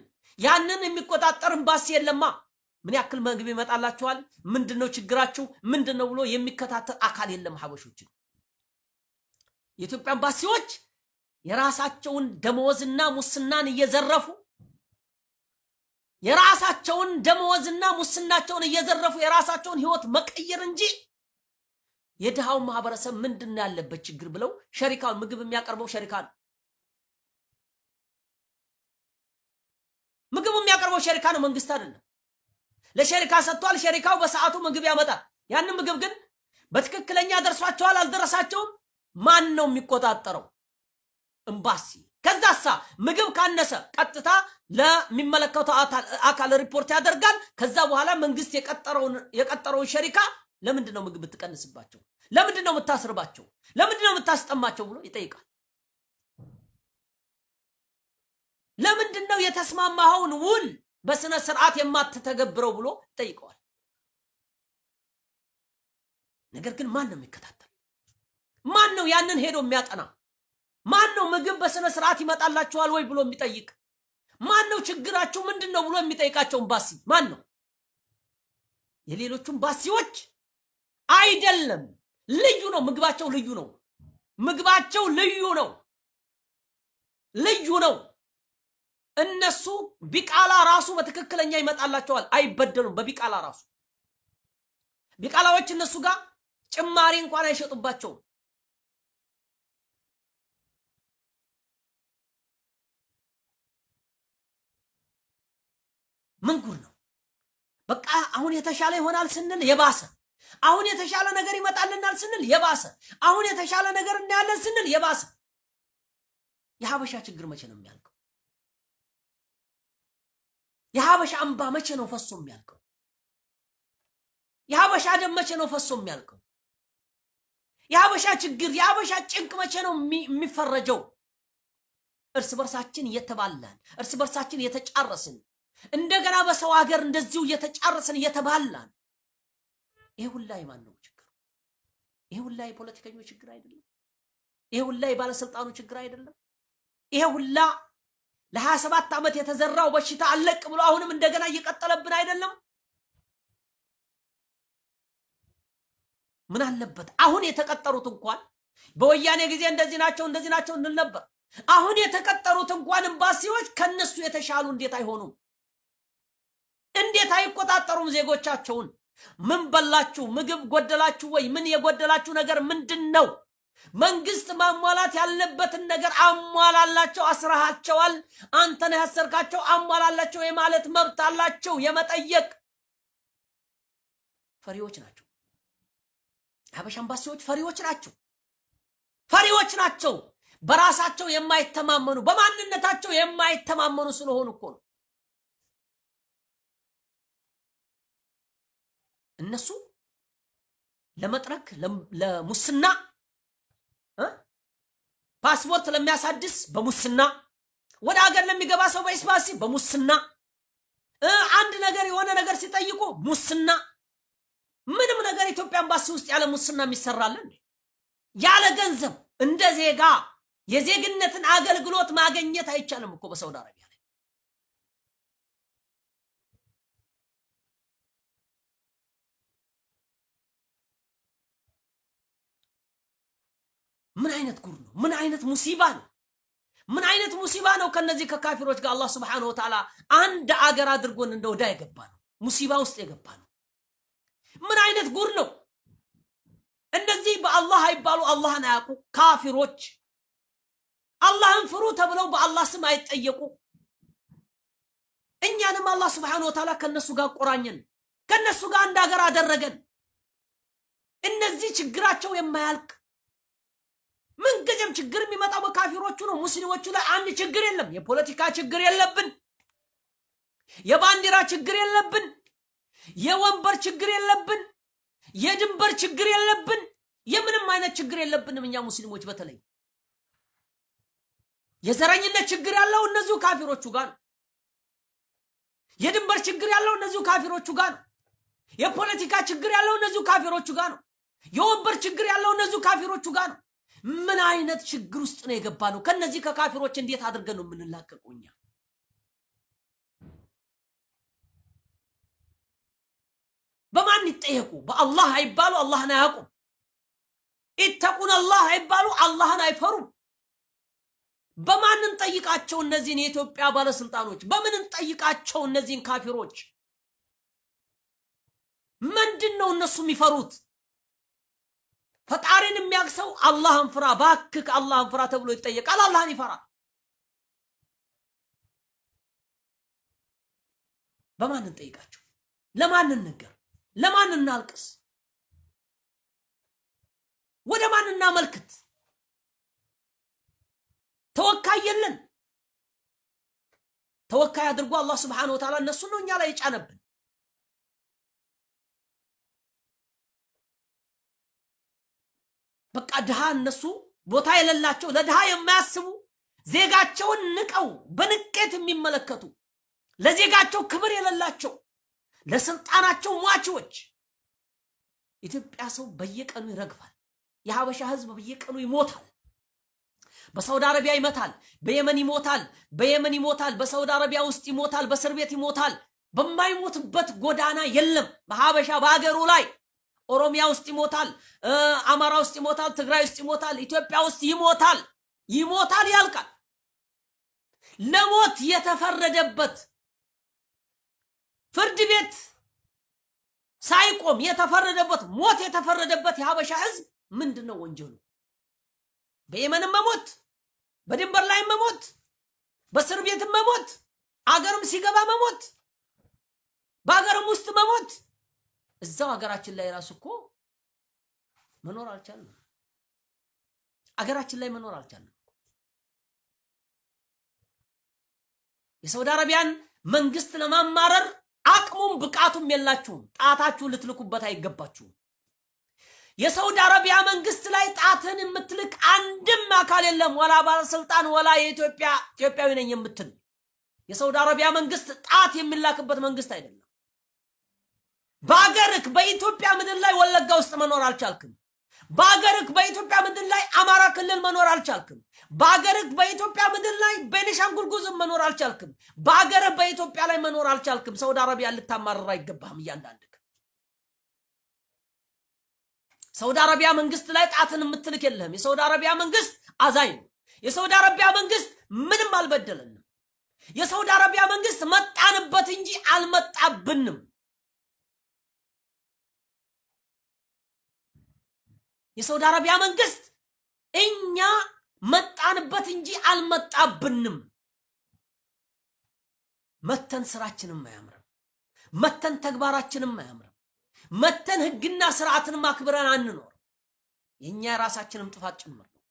ያንን የሚቆጣጠር ኤምባሲ የለማ። ምን ያክል ምግብ ይመጣላችኋል፣ ምንድነው ችግራችሁ፣ ምንድነው ብሎ የሚከታተል አካል የለም። ሀበሾችን የኢትዮጵያ ኤምባሲዎች የራሳቸውን ደመወዝና ሙስናን እየዘረፉ የራሳቸውን ደመወዝና ሙስናቸውን እየዘረፉ የራሳቸውን ህይወት መቀየር እንጂ የድሃው ማህበረሰብ ምንድን ያለበት ችግር ብለው ሸሪካውን ምግብ የሚያቀርበው ሸሪካ ነው። ምግቡ የሚያቀርበው ሸሪካ ነው፣ መንግስት አይደለም። ለሸሪካ ሰጥቷል። ሸሪካው በሰዓቱ ምግብ ያመጣል። ያንን ምግብ ግን በትክክለኛ ደርሷቸዋል አልደረሳቸውም፣ ማን ነው የሚቆጣጠረው? እምባሲ። ከዛሳ ምግብ ካነሰ ቀጥታ ለሚመለከተው አካል ሪፖርት ያደርጋል። ከዛ በኋላ መንግስት የቀጠረውን ሸሪካ ለምንድን ነው ምግብ የምትቀንስባቸው? ለምንድን ነው የምታስርባቸው? ለምንድን ነው የምታስጠማቸው ብሎ ይጠይቃል። ለምንድን ነው የተስማማኸውን ውል በስነ ስርዓት የማትተገብረው ብሎ ይጠይቀዋል። ነገር ግን ማን ነው የሚከታተል? ማን ነው ያንን ሄዶ የሚያጠና? ማን ነው ምግብ በስነ ስርዓት ይመጣላችኋል ወይ ብሎ የሚጠይቅ? ማን ነው ችግራችሁ ምንድን ነው ብሎ የሚጠይቃቸውን ባሲ ማን ነው? የሌሎቹን ባሲዎች አይደለም። ልዩ ነው። ምግባቸው ልዩ ነው። ምግባቸው ልዩ ነው። ልዩ ነው። እነሱ ቢቃላ ራሱ በትክክለኛ ይመጣላቸዋል፣ አይበደሉም። በቢቃላ ራሱ ቢቃላዎች እነሱ ጋር ጭማሪ እንኳን አይሸጡባቸውም። ምን ጉድ ነው? በቃ አሁን የተሻለ ይሆናል ስንል የባሰ፣ አሁን የተሻለ ነገር ይመጣልናል ስንል የባሰ፣ አሁን የተሻለ ነገር እናያለን ስንል የባሰ። የሀበሻ ችግር መቼ ነው የሚያልቀው? የሀበሻ እንባ መቼ ነው ፈሶ የሚያልቀው? የሀበሻ ደም መቼ ነው ፈሶ የሚያልቀው? የሀበሻ ችግር፣ የሀበሻ ጭንቅ መቼ ነው የሚፈረጀው? እርስ በርሳችን እየተባላን፣ እርስ በርሳችን እየተጫረስን፣ እንደገና በሰው ሀገር እንደዚሁ እየተጫረስን እየተባላን፣ ይሄ ሁላ የማን ነው ችግር? ይሄ ሁላ የፖለቲከኞች ችግር አይደለም? ይሄ ሁላ የባለስልጣኑ ችግር አይደለም? ይሄ ሁላ ለ27 ዓመት የተዘራው በሽታ አለቅ ብሎ አሁንም እንደገና እየቀጠለብን አይደለም? ምን አለበት አሁን የተቀጠሩት እንኳን በወያኔ ጊዜ እንደዚህ ናቸው እንደዚህ ናቸው እንል ነበር። አሁን የተቀጠሩት እንኳን ኤምባሲዎች ከነሱ የተሻሉ እንዴት አይሆኑም? እንዴት አይቆጣጠሩም ዜጎቻቸውን? ምን በላችሁ? ምግብ ጎደላችሁ ወይ? ምን የጎደላችሁ ነገር ምንድን ነው? መንግስት ማሟላት ያለበትን ነገር አሟላላቸው፣ አስራሃቸዋል። አንተን ያሰርካቸው አሟላላቸው የማለት መብት አላቸው፣ የመጠየቅ ፈሪዎች ናቸው። ሀበሻ አምባሲዎች ፈሪዎች ናቸው። ፈሪዎች ናቸው። በራሳቸው የማይተማመኑ በማንነታቸው የማይተማመኑ ስለሆኑ እኮ ነው። እነሱ ለመጥረግ ለሙስና ፓስፖርት ለሚያሳድስ በሙስና ወደ ሀገር ለሚገባ ሰው በኤምባሲ በሙስና አንድ ነገር የሆነ ነገር ሲጠይቁ ሙስና ምንም ነገር ኢትዮጵያ ኤምባሲ ውስጥ ያለ ሙስና የሚሰራለን ያለ ገንዘብ እንደ ዜጋ የዜግነትን አገልግሎት ማገኘት አይቻልም እኮ በሳውዲ አረቢያ ምን አይነት ጉር ነው? ምን አይነት ሙሲባ ነው? ምን አይነት ሙሲባ ነው? ከነዚህ ከካፊሮች ጋር አላህ ስብሓነሁ ወተዓላ አንድ አገር አድርጎን እንደ ወዳ የገባ ነው፣ ሙሲባ ውስጥ የገባ ነው። ምን አይነት ጉር ነው? እንደዚህ በአላህ አይባሉ አላህን አያውቁ ካፊሮች፣ አላህን ፍሩ ተብለው በአላህ ስም አይጠየቁ። እኛንም አላህ ስብሓነሁ ወተዓላ ከነሱ ጋር አቆራኘን ከነሱ ጋር አንድ አገር አደረገን። እነዚህ ችግራቸው የማያልቅ ምንጊዜም ችግር የሚመጣው በካፊሮቹ ነው፣ ሙስሊሞቹ ላይ አንድ ችግር የለም። የፖለቲካ ችግር የለብን፣ የባንዲራ ችግር የለብን፣ የወንበር ችግር የለብን፣ የድንበር ችግር የለብን፣ የምንም አይነት ችግር የለብንም። እኛ ሙስሊሞች በተለይ የዘረኝነት ችግር ያለው እነዚሁ ካፊሮቹ ጋር ነው። የድንበር ችግር ያለው እነዚሁ ካፊሮቹ ጋር ነው። የፖለቲካ ችግር ያለው እነዚሁ ካፊሮቹ ጋር ነው። የወንበር ችግር ያለው እነዚሁ ካፊሮቹ ጋር ነው። ምን አይነት ችግር ውስጥ ነው የገባ ነው? ከነዚህ ከካፊሮች እንዴት አድርገን ነው የምንላቀቀው እኛ? በማን ይጠየቁ? በአላህ አይባሉ አላህን አያውቁም። ኢተቁን አላህ አይባሉ አላህን አይፈሩም። በማን እንጠይቃቸው እነዚህን የኢትዮጵያ ባለስልጣኖች? በምን እንጠይቃቸው እነዚህን ካፊሮች? ምንድን ነው እነሱ የሚፈሩት? ፈጣሪን የሚያቅሰው አላህን ፍራ፣ ባክክ አላህን ፍራ ተብሎ ይጠየቃል። አላህን ይፈራል። በማን እንጠይቃቸው? ለማን እንንገር? ለማን እናልቅስ? ወደ ማን እናመልክት? ተወካይ የለን። ተወካይ አድርጎ አላህ ስብሓነ ወተዓላ እነሱን ነው እኛ ላይ የጫነብን። በቃ ድሃ እነሱ ቦታ የሌላቸው ለድሃ የማያስቡ ዜጋቸውን ንቀው በንቄት የሚመለከቱ ለዜጋቸው ክብር የሌላቸው ለስልጣናቸው ሟችዎች ኢትዮጵያ ሰው በየቀኑ ይረግፋል። የሀበሻ ህዝብ በየቀኑ ይሞታል። በሳውዲ አረቢያ ይመታል፣ በየመን ይሞታል፣ በየመን ይሞታል፣ በሳውዲ አረቢያ ውስጥ ይሞታል፣ በእስር ቤት ይሞታል። በማይሞትበት ጎዳና የለም በሀበሻ በሀገሩ ላይ ኦሮሚያ ውስጥ ይሞታል፣ አማራ ውስጥ ይሞታል፣ ትግራይ ውስጥ ይሞታል፣ ኢትዮጵያ ውስጥ ይሞታል፣ ይሞታል ያልቃል። ለሞት የተፈረደበት ፍርድ ቤት ሳይቆም የተፈረደበት ሞት የተፈረደበት የሀበሻ ህዝብ ምንድን ነው ወንጀሉ? በየመንም መሞት፣ በድንበር ላይ መሞት፣ በእስር ቤትም መሞት፣ አገርም ሲገባ መሞት፣ በአገርም ውስጥ መሞት እዛው ሀገራችን ላይ ራሱ እኮ መኖር አልቻልንም። አገራችን ላይ መኖር አልቻልንም። የሳውዲ አረቢያን መንግስት ለማማረር አቅሙም ብቃቱም የላችሁም። ጣታችሁን ልትልኩበት አይገባችሁም። የሳውዲ አረቢያ መንግስት ላይ ጣትን የምትልክ አንድም አካል የለም። ወላ ባለስልጣን ወላ የኢትዮጵያ ኢትዮጵያዊ ነኝ የምትል የሳውዲ አረቢያ መንግስት ጣት የሚላክበት መንግስት አይደለም። በአገርክ በኢትዮጵያ ምድር ላይ ወለጋ ውስጥ መኖር አልቻልክም። በአገርክ በኢትዮጵያ ምድር ላይ አማራ ክልል መኖር አልቻልክም። በአገርህ በኢትዮጵያ ምድር ላይ ቤኒሻንጉል ጉሙዝም መኖር አልቻልክም። በአገርህ በኢትዮጵያ ላይ መኖር አልቻልክም። ሳውዲ አረቢያ ልታማርር አይገባህም። እያንዳንድክ ሳውዲ አረቢያ መንግስት ላይ ጣትን የምትልክ የለህም። የሳውዲ አረቢያ መንግስት አዛኝ ነው። የሳውዲ አረቢያ መንግስት ምንም አልበደለንም። የሳውዲ አረቢያ መንግስት መጣንበት እንጂ አልመጣብንም። የሳውዲ አረቢያ መንግስት እኛ መጣንበት እንጂ አልመጣብንም። መተን ስራችንም አያምርም። መተን ተግባራችንም አያምርም። መተን ህግና ስርዓትን አክብረን አንኖር። የእኛ የራሳችንም ጥፋት ጭምር ነው።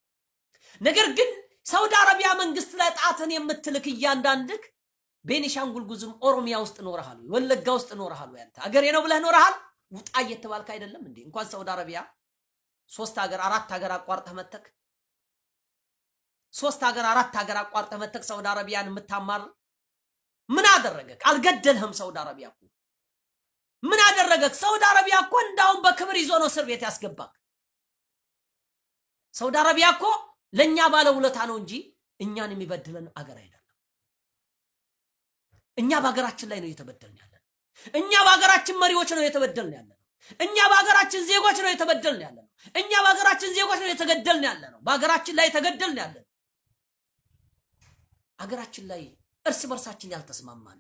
ነገር ግን ሳውዲ አረቢያ መንግስት ላይ ጣትን የምትልክ እያንዳንድክ ቤኒሻንጉል ጉዝም ኦሮሚያ ውስጥ ኖረሃል፣ ወለጋ ውስጥ ኖረሃል፣ ያንተ አገሬ ነው ብለህ ኖረሃል። ውጣ እየተባልክ አይደለም እንዴ? እንኳን ሳውዲ አረቢያ ሶስት ሀገር አራት ሀገር አቋርጠህ መተክ ሶስት ሀገር አራት ሀገር አቋርጠህ መተክ ሳውዲ አረቢያን የምታማር ምን አደረገክ? አልገደልህም። ሳውዲ አረቢያ እኮ ምን አደረገክ? ሳውዲ አረቢያ እኮ እንዳውም በክብር ይዞ ነው እስር ቤት ያስገባክ። ሳውዲ አረቢያ እኮ ለእኛ ባለ ውለታ ነው እንጂ እኛን የሚበድለን አገር አይደለም። እኛ በሀገራችን ላይ ነው እየተበደልን ያለን። እኛ በሀገራችን መሪዎች ነው እየተበደልን ያለን። እኛ በሀገራችን ዜጎች ነው የተበደልን ያለ ነው። እኛ በሀገራችን ዜጎች ነው የተገደልን ያለ ነው። በሀገራችን ላይ የተገደልን ያለ ነው። ሀገራችን ላይ እርስ በርሳችን ያልተስማማን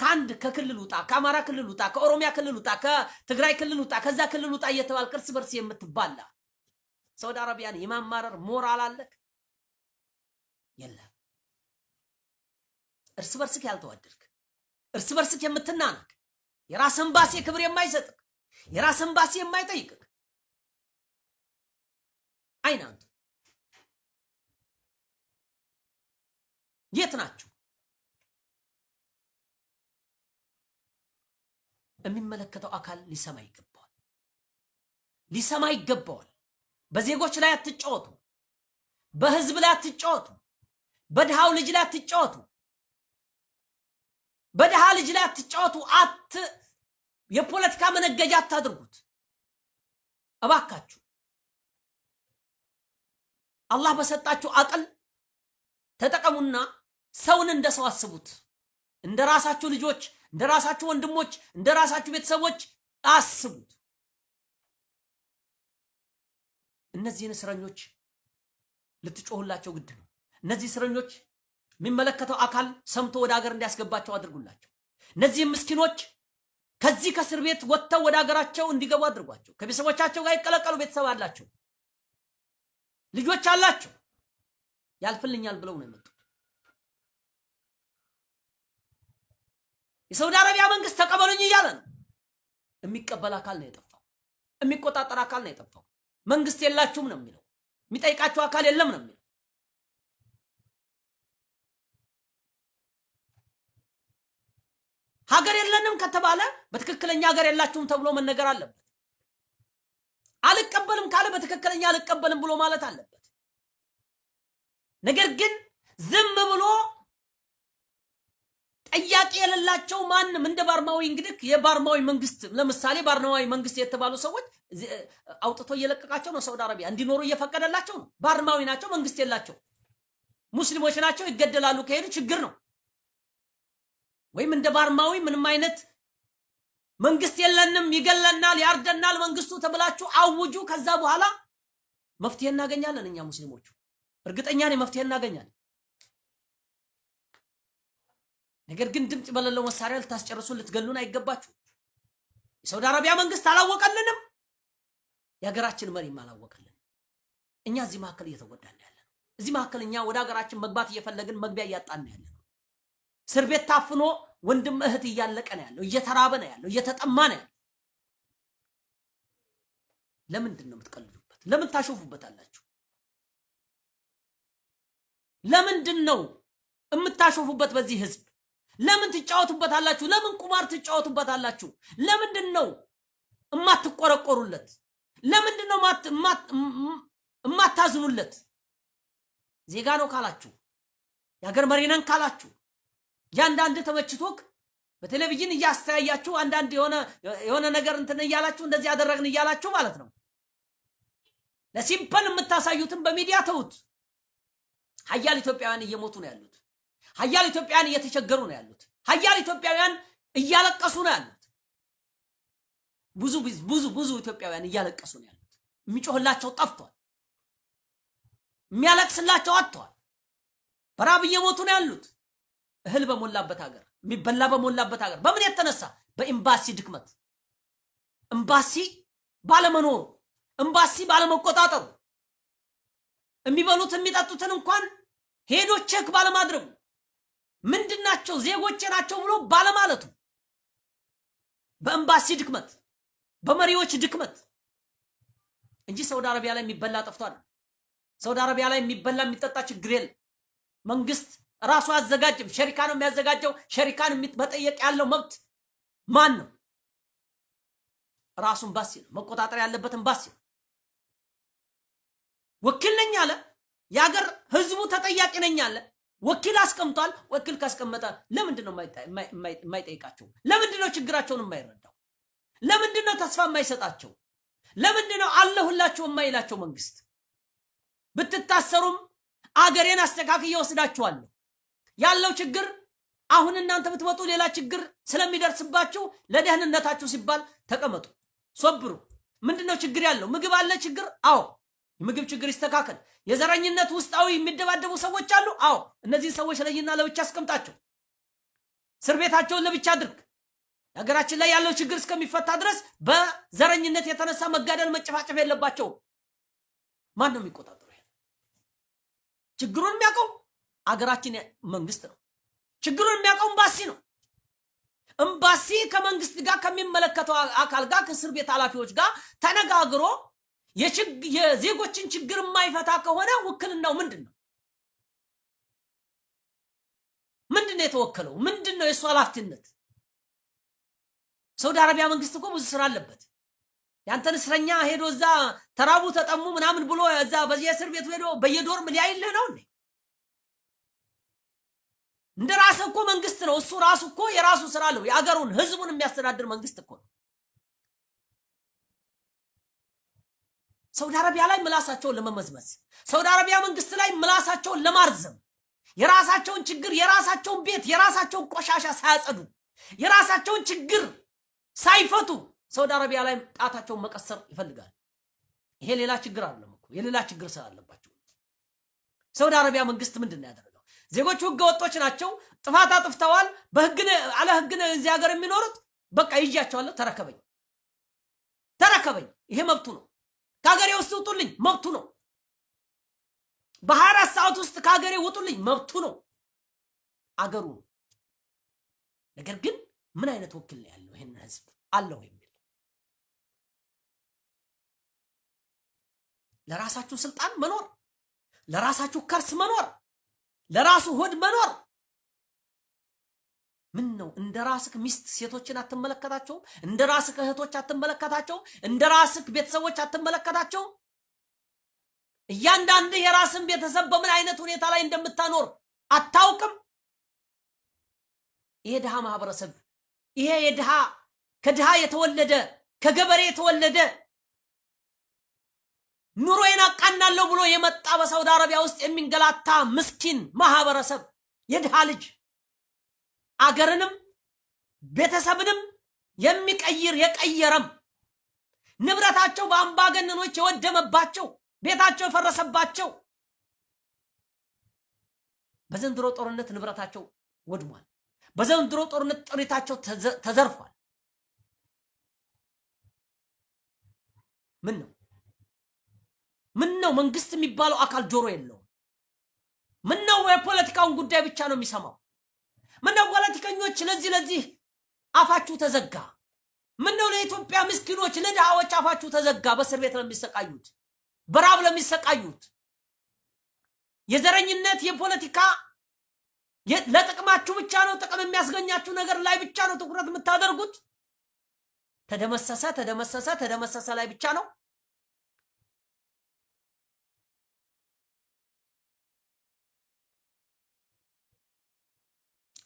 ከአንድ ከክልል ውጣ፣ ከአማራ ክልል ውጣ፣ ከኦሮሚያ ክልል ውጣ፣ ከትግራይ ክልል ውጣ፣ ከዛ ክልል ውጣ እየተባል እርስ በርስ የምትባላ ሳውዲ አረቢያን የማማረር ሞራል አለክ የለም። እርስ በርስክ ያልተዋደድክ፣ እርስ በርስክ የምትናነክ፣ የራስን ባሴ ክብር የማይሰጥክ የራስ ባስ የማይጠይቅ አይናንቱ የት ናችሁ? የሚመለከተው አካል ሊሰማ ይገባዋል። ሊሰማ ይገባዋል። በዜጎች ላይ አትጫወቱ። በህዝብ ላይ አትጫወቱ። በድሃው ልጅ ላይ አትጫወቱ። በድሃ ልጅ ላይ አትጫወቱ። አት የፖለቲካ መነገጃ አታድርጉት እባካችሁ። አላህ በሰጣችሁ አቅል ተጠቀሙና ሰውን እንደ ሰው አስቡት። እንደ ራሳችሁ ልጆች፣ እንደ ራሳችሁ ወንድሞች፣ እንደ ራሳችሁ ቤተሰቦች አስቡት። እነዚህን እስረኞች ልትጮሁላቸው ግድ ነው። እነዚህ እስረኞች የሚመለከተው አካል ሰምቶ ወደ ሀገር እንዲያስገባቸው አድርጉላቸው። እነዚህም ምስኪኖች ከዚህ ከእስር ቤት ወጥተው ወደ ሀገራቸው እንዲገቡ አድርጓቸው። ከቤተሰቦቻቸው ጋር ይቀላቀሉ። ቤተሰብ አላቸው፣ ልጆች አላቸው። ያልፍልኛል ብለው ነው የመጡት። የሳውዲ አረቢያ መንግስት ተቀበሉኝ እያለ ነው። የሚቀበል አካል ነው የጠፋው። የሚቆጣጠር አካል ነው የጠፋው። መንግስት የላችሁም ነው የሚለው። የሚጠይቃቸው አካል የለም ነው የሚለው። ሀገር የለንም ከተባለ በትክክለኛ ሀገር የላችሁም ተብሎ መነገር አለበት። አልቀበልም ካለ በትክክለኛ አልቀበልም ብሎ ማለት አለበት። ነገር ግን ዝም ብሎ ጠያቂ የሌላቸው ማንም እንደ ባርማዊ እንግዲህ የባርማዊ መንግስት ለምሳሌ ባርማዊ መንግስት የተባሉ ሰዎች አውጥቶ እየለቀቃቸው ነው። ሳውዲ አረቢያ እንዲኖሩ እየፈቀደላቸው ነው። ባርማዊ ናቸው፣ መንግስት የላቸው፣ ሙስሊሞች ናቸው። ይገደላሉ፣ ከሄዱ ችግር ነው። ወይም እንደ ባርማዊ ምንም አይነት መንግስት የለንም፣ ይገለናል፣ ያርደናል መንግስቱ ተብላችሁ አውጁ። ከዛ በኋላ መፍትሄ እናገኛለን። እኛ ሙስሊሞቹ እርግጠኛ ነኝ መፍትሄ እናገኛለን። ነገር ግን ድምፅ በሌለው መሳሪያ ልታስጨርሱን ልትገሉን አይገባችሁ። የሳውዲ አረቢያ መንግስት አላወቀልንም፣ የሀገራችን መሪም አላወቀልንም። እኛ እዚህ መካከል እየተጎዳን ያለን እዚህ መካከል እኛ ወደ ሀገራችን መግባት እየፈለግን መግቢያ እያጣን ያለን እስር ቤት ታፍኖ ወንድም እህት እያለቀ ነው ያለው፣ እየተራበ ነው ያለው፣ እየተጠማ ነው ያለው። ለምንድን ነው የምትቀልዱበት? ለምን ታሾፉበታላችሁ? ለምንድን ነው የምታሾፉበት? በዚህ ህዝብ ለምን ትጫወቱበታላችሁ? ለምን ቁማር ትጫወቱበታላችሁ? ለምንድን ነው እማትቆረቆሩለት? ለምንድን ነው እማታዝኑለት? ዜጋ ነው ካላችሁ የሀገር መሪ ነን ካላችሁ ያንዳንድ ተመችቶክ በቴሌቪዥን እያስተያያችሁ አንዳንድ የሆነ ነገር እንትን እያላችሁ እንደዚህ ያደረግን እያላችሁ ማለት ነው። ለሲምፐል የምታሳዩትን በሚዲያ ተውት። ሀያል ኢትዮጵያውያን እየሞቱ ነው ያሉት። ሀያል ኢትዮጵያውያን እየተቸገሩ ነው ያሉት። ሀያል ኢትዮጵያውያን እያለቀሱ ነው ያሉት። ብዙ ብዙ ብዙ ኢትዮጵያውያን እያለቀሱ ነው ያሉት። የሚጮህላቸው ጠፍቷል። የሚያለቅስላቸው አጥቷል። በራብ እየሞቱ ነው ያሉት። እህል በሞላበት ሀገር፣ የሚበላ በሞላበት ሀገር በምን የተነሳ በኤምባሲ ድክመት፣ ኤምባሲ ባለመኖሩ፣ ኤምባሲ ባለመቆጣጠሩ፣ የሚበሉት የሚጠጡትን እንኳን ሄዶ ቼክ ባለማድረጉ፣ ምንድናቸው ዜጎቼ ናቸው ብሎ ባለማለቱ፣ በኤምባሲ ድክመት፣ በመሪዎች ድክመት እንጂ ሳውዲ አረቢያ ላይ የሚበላ ጠፍቷል። ሳውዲ አረቢያ ላይ የሚበላ የሚጠጣ ችግር የለ መንግስት ራሱ አዘጋጅም። ሸሪካ ነው የሚያዘጋጀው። ሸሪካን መጠየቅ ያለው መብት ማን ነው? ራሱን ባሲ ነው መቆጣጠር ያለበትን ባሲ ነው። ወኪል ነኝ አለ። የሀገር ህዝቡ ተጠያቂ ነኝ አለ። ወኪል አስቀምጧል። ወኪል ካስቀመጠ ለምንድን ነው የማይጠይቃቸው? ለምንድን ነው ችግራቸውን የማይረዳው? ለምንድን ነው ተስፋ የማይሰጣቸው? ለምንድን ነው አለሁላቸው የማይላቸው? መንግስት ብትታሰሩም አገሬን አስተካክዬ ወስዳችኋለሁ ያለው ችግር አሁን እናንተ ብትመጡ ሌላ ችግር ስለሚደርስባችሁ ለደህንነታችሁ ሲባል ተቀመጡ፣ ሶብሩ። ምንድን ነው ችግር ያለው? ምግብ አለ ችግር? አዎ። የምግብ ችግር ይስተካከል። የዘረኝነት ውስጣዊ የሚደባደቡ ሰዎች አሉ? አዎ። እነዚህን ሰዎች ለይና ለብቻ አስቀምጣቸው። እስር ቤታቸውን ለብቻ አድርግ። ሀገራችን ላይ ያለው ችግር እስከሚፈታ ድረስ በዘረኝነት የተነሳ መጋደል፣ መጨፋጨፍ የለባቸውም። ማን ነው የሚቆጣጠሩ? ችግሩን የሚያውቀው አገራችን መንግስት ነው። ችግሩን የሚያውቀው እምባሲ ነው። እምባሲ ከመንግስት ጋር ከሚመለከተው አካል ጋር ከእስር ቤት ኃላፊዎች ጋር ተነጋግሮ የዜጎችን ችግር የማይፈታ ከሆነ ውክልናው ምንድን ነው? ምንድን ነው የተወከለው? ምንድን ነው የእሱ ኃላፊነት? ሳውዲ አረቢያ መንግስት እኮ ብዙ ስራ አለበት። ያንተን እስረኛ ሄዶ እዛ ተራቡ ተጠሙ ምናምን ብሎ እዛ በየእስር ቤቱ ሄዶ በየዶርም ሊያይልህ ነው እንዴ? እንደ ራስ እኮ መንግስት ነው። እሱ ራሱ እኮ የራሱ ስራ አለው። የአገሩን ህዝቡን የሚያስተዳድር መንግስት እኮ ነው። ሳውዲ አረቢያ ላይ ምላሳቸውን ለመመዝመዝ፣ ሳውዲ አረቢያ መንግስት ላይ ምላሳቸውን ለማርዘም፣ የራሳቸውን ችግር፣ የራሳቸውን ቤት፣ የራሳቸውን ቆሻሻ ሳያጸዱ፣ የራሳቸውን ችግር ሳይፈቱ ሳውዲ አረቢያ ላይ ጣታቸውን መቀሰር ይፈልጋል። ይሄ ሌላ ችግር አለም እኮ የሌላ ችግር ስላለባቸው ሳውዲ አረቢያ መንግስት ምንድን ነው ያደረገ ዜጎቹ ህገ ወጦች ናቸው። ጥፋት አጥፍተዋል። በህግ አለ ህግ እዚህ ሀገር የሚኖሩት በቃ ይዣቸዋለሁ። ተረከበኝ ተረከበኝ። ይሄ መብቱ ነው። ከሀገሬ ውስጥ ውጡልኝ፣ መብቱ ነው። በሀያ አራት ሰዓት ውስጥ ከሀገሬ ውጡልኝ፣ መብቱ ነው። አገሩ ነገር ግን ምን አይነት ወኪል ነው ያለው? ይህን ህዝብ አለው የሚል ለራሳችሁ ስልጣን መኖር፣ ለራሳችሁ ከርስ መኖር ለራሱ ሆድ መኖር ምን ነው? እንደ ራስህ ሚስት ሴቶችን አትመለከታቸውም? እንደ ራስህ እህቶች አትመለከታቸውም? እንደ ራስህ ቤተሰቦች አትመለከታቸውም? እያንዳንድህ የራስን ቤተሰብ በምን አይነት ሁኔታ ላይ እንደምታኖር አታውቅም? ይሄ ድሃ ማህበረሰብ ይሄ የድሃ ከድሃ የተወለደ ከገበሬ የተወለደ ኑሮዬን አቃናለሁ ብሎ የመጣ በሳውዲ አረቢያ ውስጥ የሚንገላታ ምስኪን ማህበረሰብ የድሃ ልጅ አገርንም ቤተሰብንም የሚቀይር የቀየረም ንብረታቸው በአምባገነኖች የወደመባቸው ቤታቸው የፈረሰባቸው በዘንድሮ ጦርነት ንብረታቸው ወድሟል። በዘንድሮ ጦርነት ጥሪታቸው ተዘርፏል። ምን ነው ምን ነው መንግስት የሚባለው አካል ጆሮ የለውም? ምን ነው የፖለቲካውን ጉዳይ ብቻ ነው የሚሰማው? ምን ነው ፖለቲከኞች ለዚህ ለዚህ አፋችሁ ተዘጋ? ምን ነው ለኢትዮጵያ ምስኪኖች ለድሃዎች አፋችሁ ተዘጋ? በእስር ቤት ለሚሰቃዩት በራብ ለሚሰቃዩት የዘረኝነት የፖለቲካ ለጥቅማችሁ ብቻ ነው ጥቅም የሚያስገኛችሁ ነገር ላይ ብቻ ነው ትኩረት የምታደርጉት። ተደመሰሰ ተደመሰሰ ተደመሰሰ ላይ ብቻ ነው።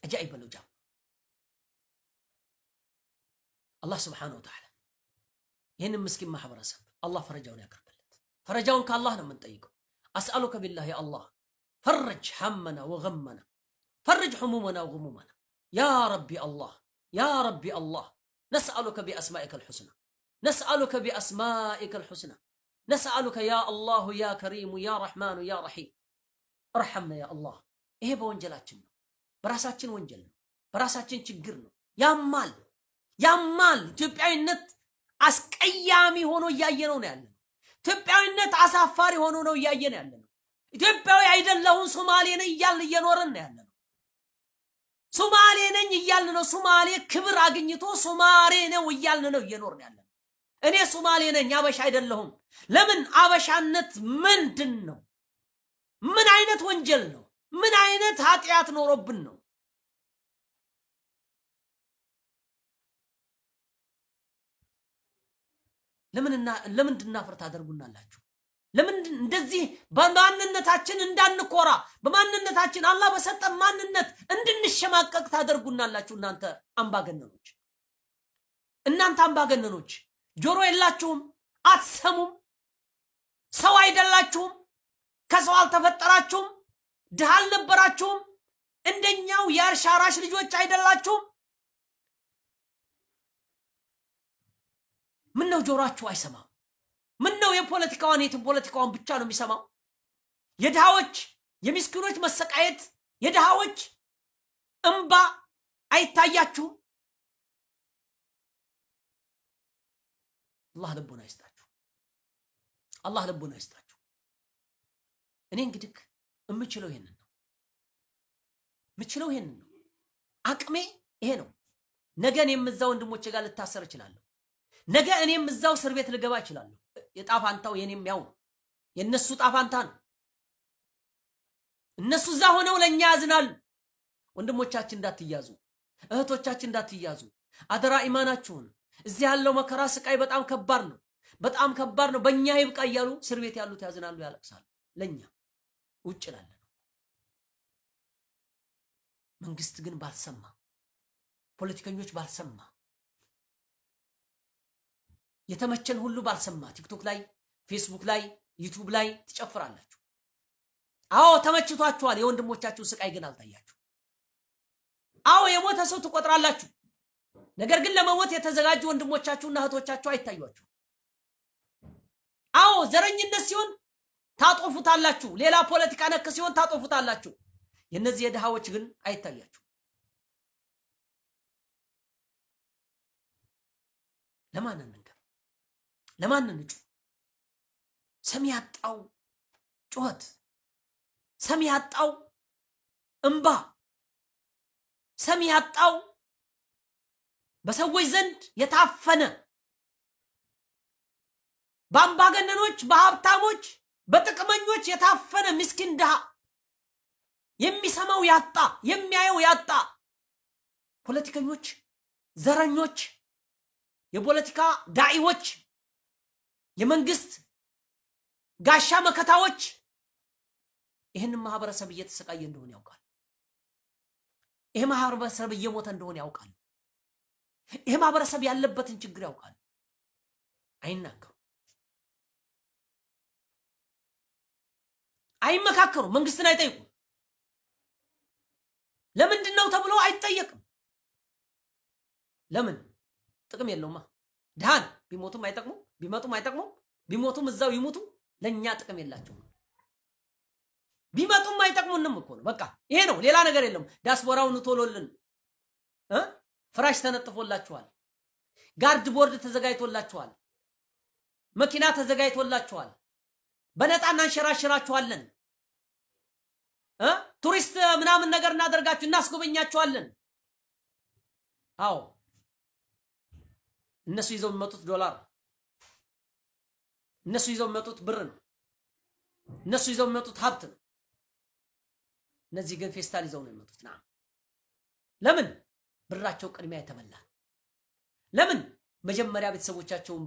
عجائب الاجر الله سبحانه وتعالى ين يعني مسكين ما حبر الله فرجونا يا كربلت فرجون الله لما نطيقه اسالك بالله يا الله فرج همنا وغمنا فرج همومنا وغمومنا يا ربي الله يا ربي الله نسالك باسمائك الحسنى نسالك باسمائك الحسنى نسالك يا الله يا كريم يا رحمن يا رحيم ارحمنا يا الله ايه بونجلاتنا በራሳችን ወንጀል ነው፣ በራሳችን ችግር ነው። ያማል ያማል። ኢትዮጵያዊነት አስቀያሚ ሆኖ እያየነው ነው ያለነው። ኢትዮጵያዊነት አሳፋሪ ሆኖ ነው እያየን ያለነው። ኢትዮጵያዊ አይደለሁም ሶማሌ ነኝ እያልን እየኖረን ነው ያለነው። ሶማሌ ነኝ እያልን ነው። ሶማሌ ክብር አግኝቶ ሶማሌ ነው እያልን ነው እየኖርን ያለነው። እኔ ሶማሌ ነኝ አበሻ አይደለሁም። ለምን? አበሻነት ምንድን ነው? ምን አይነት ወንጀል ነው? ምን አይነት ኃጢአት ኖሮብን ነው? ለምን እንድናፍር ታደርጉናላችሁ? ለምን እንደዚህ በማንነታችን እንዳንኮራ በማንነታችን አላህ በሰጠን ማንነት እንድንሸማቀቅ ታደርጉናላችሁ? እናንተ አምባገነኖች እናንተ አምባገነኖች ጆሮ የላችሁም፣ አትሰሙም፣ ሰው አይደላችሁም፣ ከሰው አልተፈጠራችሁም። ድሃ አልነበራችሁም? እንደኛው የእርሻ አራሽ ልጆች አይደላችሁም? ምን ነው ጆሯችሁ አይሰማም? ምን ነው የፖለቲካዋን የትም ፖለቲካዋን ብቻ ነው የሚሰማው? የድሃዎች የሚስኪኖች መሰቃየት የድሃዎች እምባ አይታያችሁም? አላህ ልቦና ይስጣችሁ። አላህ ልቦና ይስጣችሁ። እኔ እንግዲህ የምችለው ይሄንን ነው። የምችለው ይሄንን ነው። አቅሜ ይሄ ነው። ነገ እኔም እዛው ወንድሞቼ ጋር ልታሰር እችላለሁ። ነገ እኔም እዛው እስር ቤት ልገባ እችላለሁ። የጣፋንታው የኔም ያው ነው። የእነሱ ጣፋንታ ነው። እነሱ እዛ ሆነው ለእኛ ያዝናሉ። ወንድሞቻችን እንዳትያዙ፣ እህቶቻችን እንዳትያዙ አደራ ኢማናችሁን። እዚህ ያለው መከራ ስቃይ በጣም ከባድ ነው፣ በጣም ከባድ ነው። በእኛ ይብቃ እያሉ እስር ቤት ያሉት ያዝናሉ፣ ያለቅሳሉ ለእኛ ውጭ ላለ ነው። መንግስት ግን ባልሰማ፣ ፖለቲከኞች ባልሰማ፣ የተመቸን ሁሉ ባልሰማ፣ ቲክቶክ ላይ፣ ፌስቡክ ላይ፣ ዩቱብ ላይ ትጨፍራላችሁ። አዎ ተመችቷችኋል። የወንድሞቻችሁ ስቃይ ግን አልታያችሁ። አዎ የሞተ ሰው ትቆጥራላችሁ። ነገር ግን ለመሞት የተዘጋጁ ወንድሞቻችሁና እህቶቻችሁ አይታዩአችሁ። አዎ ዘረኝነት ሲሆን ታጦፉታላችሁ። ሌላ ፖለቲካ ነክ ሲሆን ታጦፉታላችሁ። የእነዚህ የድሃዎች ግን አይታያችሁ። ለማንን እንገር? ለማንን እጩ? ሰሚ ያጣው ጩኸት፣ ሰሚ ያጣው እምባ፣ ሰሚ ያጣው በሰዎች ዘንድ የታፈነ በአምባገነኖች በሀብታሞች በጥቅመኞች የታፈነ ምስኪን ድሃ የሚሰማው ያጣ የሚያየው ያጣ ፖለቲከኞች፣ ዘረኞች፣ የፖለቲካ ዳኢዎች፣ የመንግስት ጋሻ መከታዎች ይህንን ማህበረሰብ እየተሰቃየ እንደሆነ ያውቃል። ይሄ ማህበረሰብ እየሞተ እንደሆነ ያውቃል። ይሄ ማህበረሰብ ያለበትን ችግር ያውቃል። አይናገሩ አይመካከሩ፣ መንግስትን አይጠይቁ። ለምንድን ነው ተብሎ አይጠየቅም። ለምን ጥቅም የለውማ። ድሃን ቢሞቱም አይጠቅሙም፣ ቢመጡም አይጠቅሙም። ቢሞቱም እዛው ይሞቱ ለእኛ ጥቅም የላቸውም። ቢመጡም አይጠቅሙንም እኮ ነው። በቃ ይሄ ነው፣ ሌላ ነገር የለም። ዲያስፖራውን ቶሎልን ፍራሽ ተነጥፎላችኋል፣ ጋርድ ቦርድ ተዘጋጅቶላችኋል፣ መኪና ተዘጋጅቶላችኋል። በነጣ እናንሸራሽራችኋለን። ቱሪስት ምናምን ነገር እናደርጋችሁ እናስጎበኛችኋለን። አዎ እነሱ ይዘው የሚመጡት ዶላር ነው። እነሱ ይዘው የሚመጡት ብር ነው። እነሱ ይዘው የሚመጡት ሀብት ነው። እነዚህ ግን ፌስታል ይዘው ነው የሚመጡት። ና ለምን ብራቸው ቅድሚያ የተበላ ለምን መጀመሪያ ቤተሰቦቻቸውን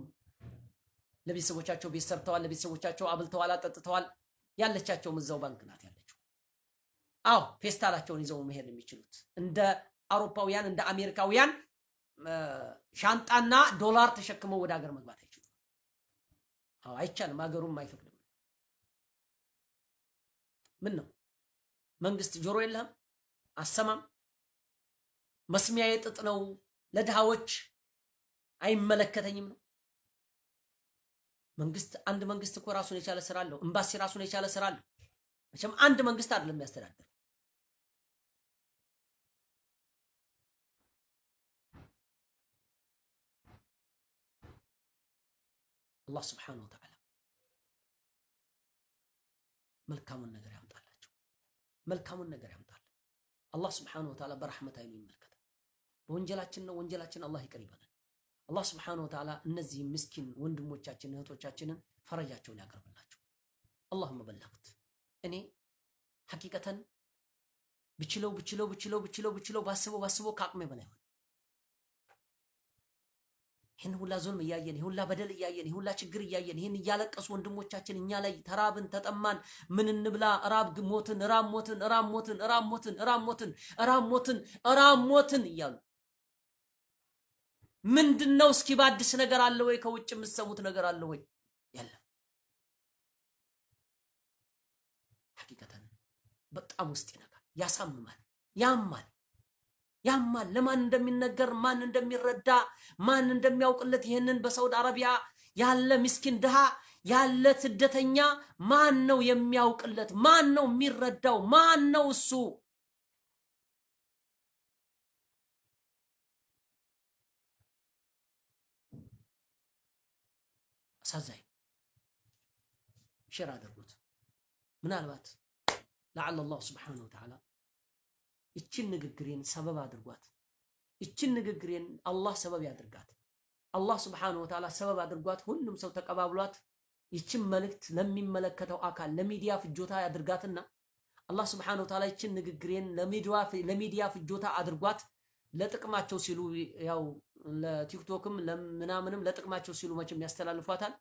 ለቤተሰቦቻቸው ቤት ሰርተዋል። ለቤተሰቦቻቸው አብልተዋል፣ አጠጥተዋል። ያለቻቸውም እዛው ባንክ ናት ያለች አዎ ፌስታላቸውን ይዘው መሄድ የሚችሉት እንደ አውሮፓውያን እንደ አሜሪካውያን ሻንጣና ዶላር ተሸክመው ወደ ሀገር መግባት አይችሉም። አይቻልም፣ ሀገሩም አይፈቅድም። ምን ነው መንግስት ጆሮ የለህም? አሰማም? መስሚያ የጥጥ ነው ለድሃዎች አይመለከተኝም ነው መንግስት። አንድ መንግስት እኮ ራሱን የቻለ ስራ አለው። ኤምባሲ ራሱን የቻለ ስራ አለው። መቼም አንድ መንግስት አይደለም የሚያስተዳድር አላህ ስብሓን ወተዓላ መልካሙን ነገር ያምጣላቸው። መልካሙን ነገር ያምጣል። አላህ ስብሓን ወተዓላ በረሕመት አይኑ ይመልከታል። በወንጀላችን ነው ወንጀላችን አላህ ይቅር ይበላል። አላህ ስብሓን ወተዓላ እነዚህ ምስኪን ወንድሞቻችን እህቶቻችንን ፈረጃቸውን ያቀርብላቸው። አላሁመ በለግት እኔ ሐቂቀተን ብችለው ብችለው ብችለው ብችለው ብችለው ባስበው ባስበው ከአቅሜ በላይ ይህን ሁላ ዞልም እያየን ይህን ሁላ በደል እያየን ይህን ሁላ ችግር እያየን ይህን እያለቀሱ ወንድሞቻችን እኛ ላይ ተራብን፣ ተጠማን፣ ምን እንብላ፣ ራብ ሞትን፣ ራብ ሞትን፣ ራብ ሞትን፣ ራብ ሞትን፣ ራብ ሞትን፣ ራብ ሞትን፣ ራብ ሞትን እያሉ ምንድን ነው እስኪ በአዲስ ነገር አለ ወይ? ከውጭ የምትሰሙት ነገር አለ ወይ? የለም። ሐቂቀተን በጣም ውስጥ ይነካል፣ ያሳምማል፣ ያማል። ياما لمن دمي نجر من دمي ردا من دمي او كالتي هنن بسود عربيا يالا مسكين دها يالا تدتنيا من نو يمي او كالت من نو ميردا من نو سو سازاي شرادر بوت من الوات لعل الله سبحانه وتعالى እችን ንግግሬን ሰበብ አድርጓት። እችን ንግግሬን አላህ ሰበብ ያድርጋት። አላህ ስብሓነሁ ወተዓላ ሰበብ አድርጓት። ሁሉም ሰው ተቀባብሏት ይችን መልእክት ለሚመለከተው አካል ለሚዲያ ፍጆታ ያድርጋትና አላህ ስብሓነሁ ወተዓላ ይችን ንግግሬን ለሚዲያ ፍጆታ አድርጓት። ለጥቅማቸው ሲሉ ያው ለቲክቶክም ምናምንም ለጥቅማቸው ሲሉ መቼም ያስተላልፏታል።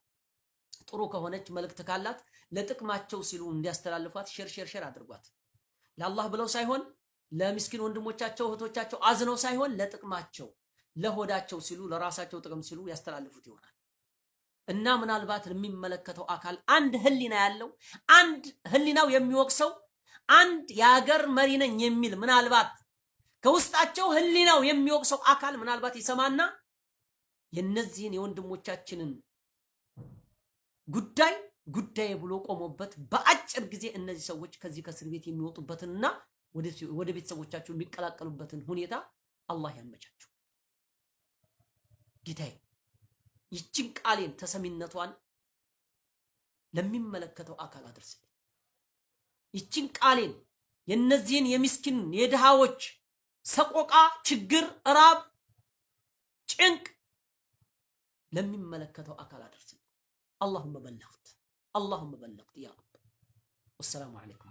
ጥሩ ከሆነች መልእክት ካላት ለጥቅማቸው ሲሉ እንዲያስተላልፏት ሼር ሼር ሼር አድርጓት ለአላህ ብለው ሳይሆን ለሚስኪን ወንድሞቻቸው እህቶቻቸው አዝነው ሳይሆን ለጥቅማቸው ለሆዳቸው ሲሉ ለራሳቸው ጥቅም ሲሉ ያስተላልፉት ይሆናል እና ምናልባት የሚመለከተው አካል አንድ ህሊና ያለው አንድ ህሊናው የሚወቅሰው አንድ የሀገር መሪ ነኝ የሚል ምናልባት ከውስጣቸው ህሊናው የሚወቅሰው አካል ምናልባት ይሰማና የነዚህን የወንድሞቻችንን ጉዳይ ጉዳይ ብሎ ቆሞበት በአጭር ጊዜ እነዚህ ሰዎች ከዚህ ከእስር ቤት የሚወጡበትንና ወደ ቤተሰቦቻቸው የሚቀላቀሉበትን ሁኔታ አላህ ያመቻቸው። ጌታዬ ይችን ቃሌን ተሰሚነቷን ለሚመለከተው አካል አድርስልኝ። ይችን ቃሌን የእነዚህን የሚስኪን የድሃዎች ሰቆቃ፣ ችግር፣ ራብ፣ ጭንቅ ለሚመለከተው አካል አድርስልኝ። አላሁመ በለግት አላሁመ በለግት ያ ረብ። ወሰላሙ አለይኩም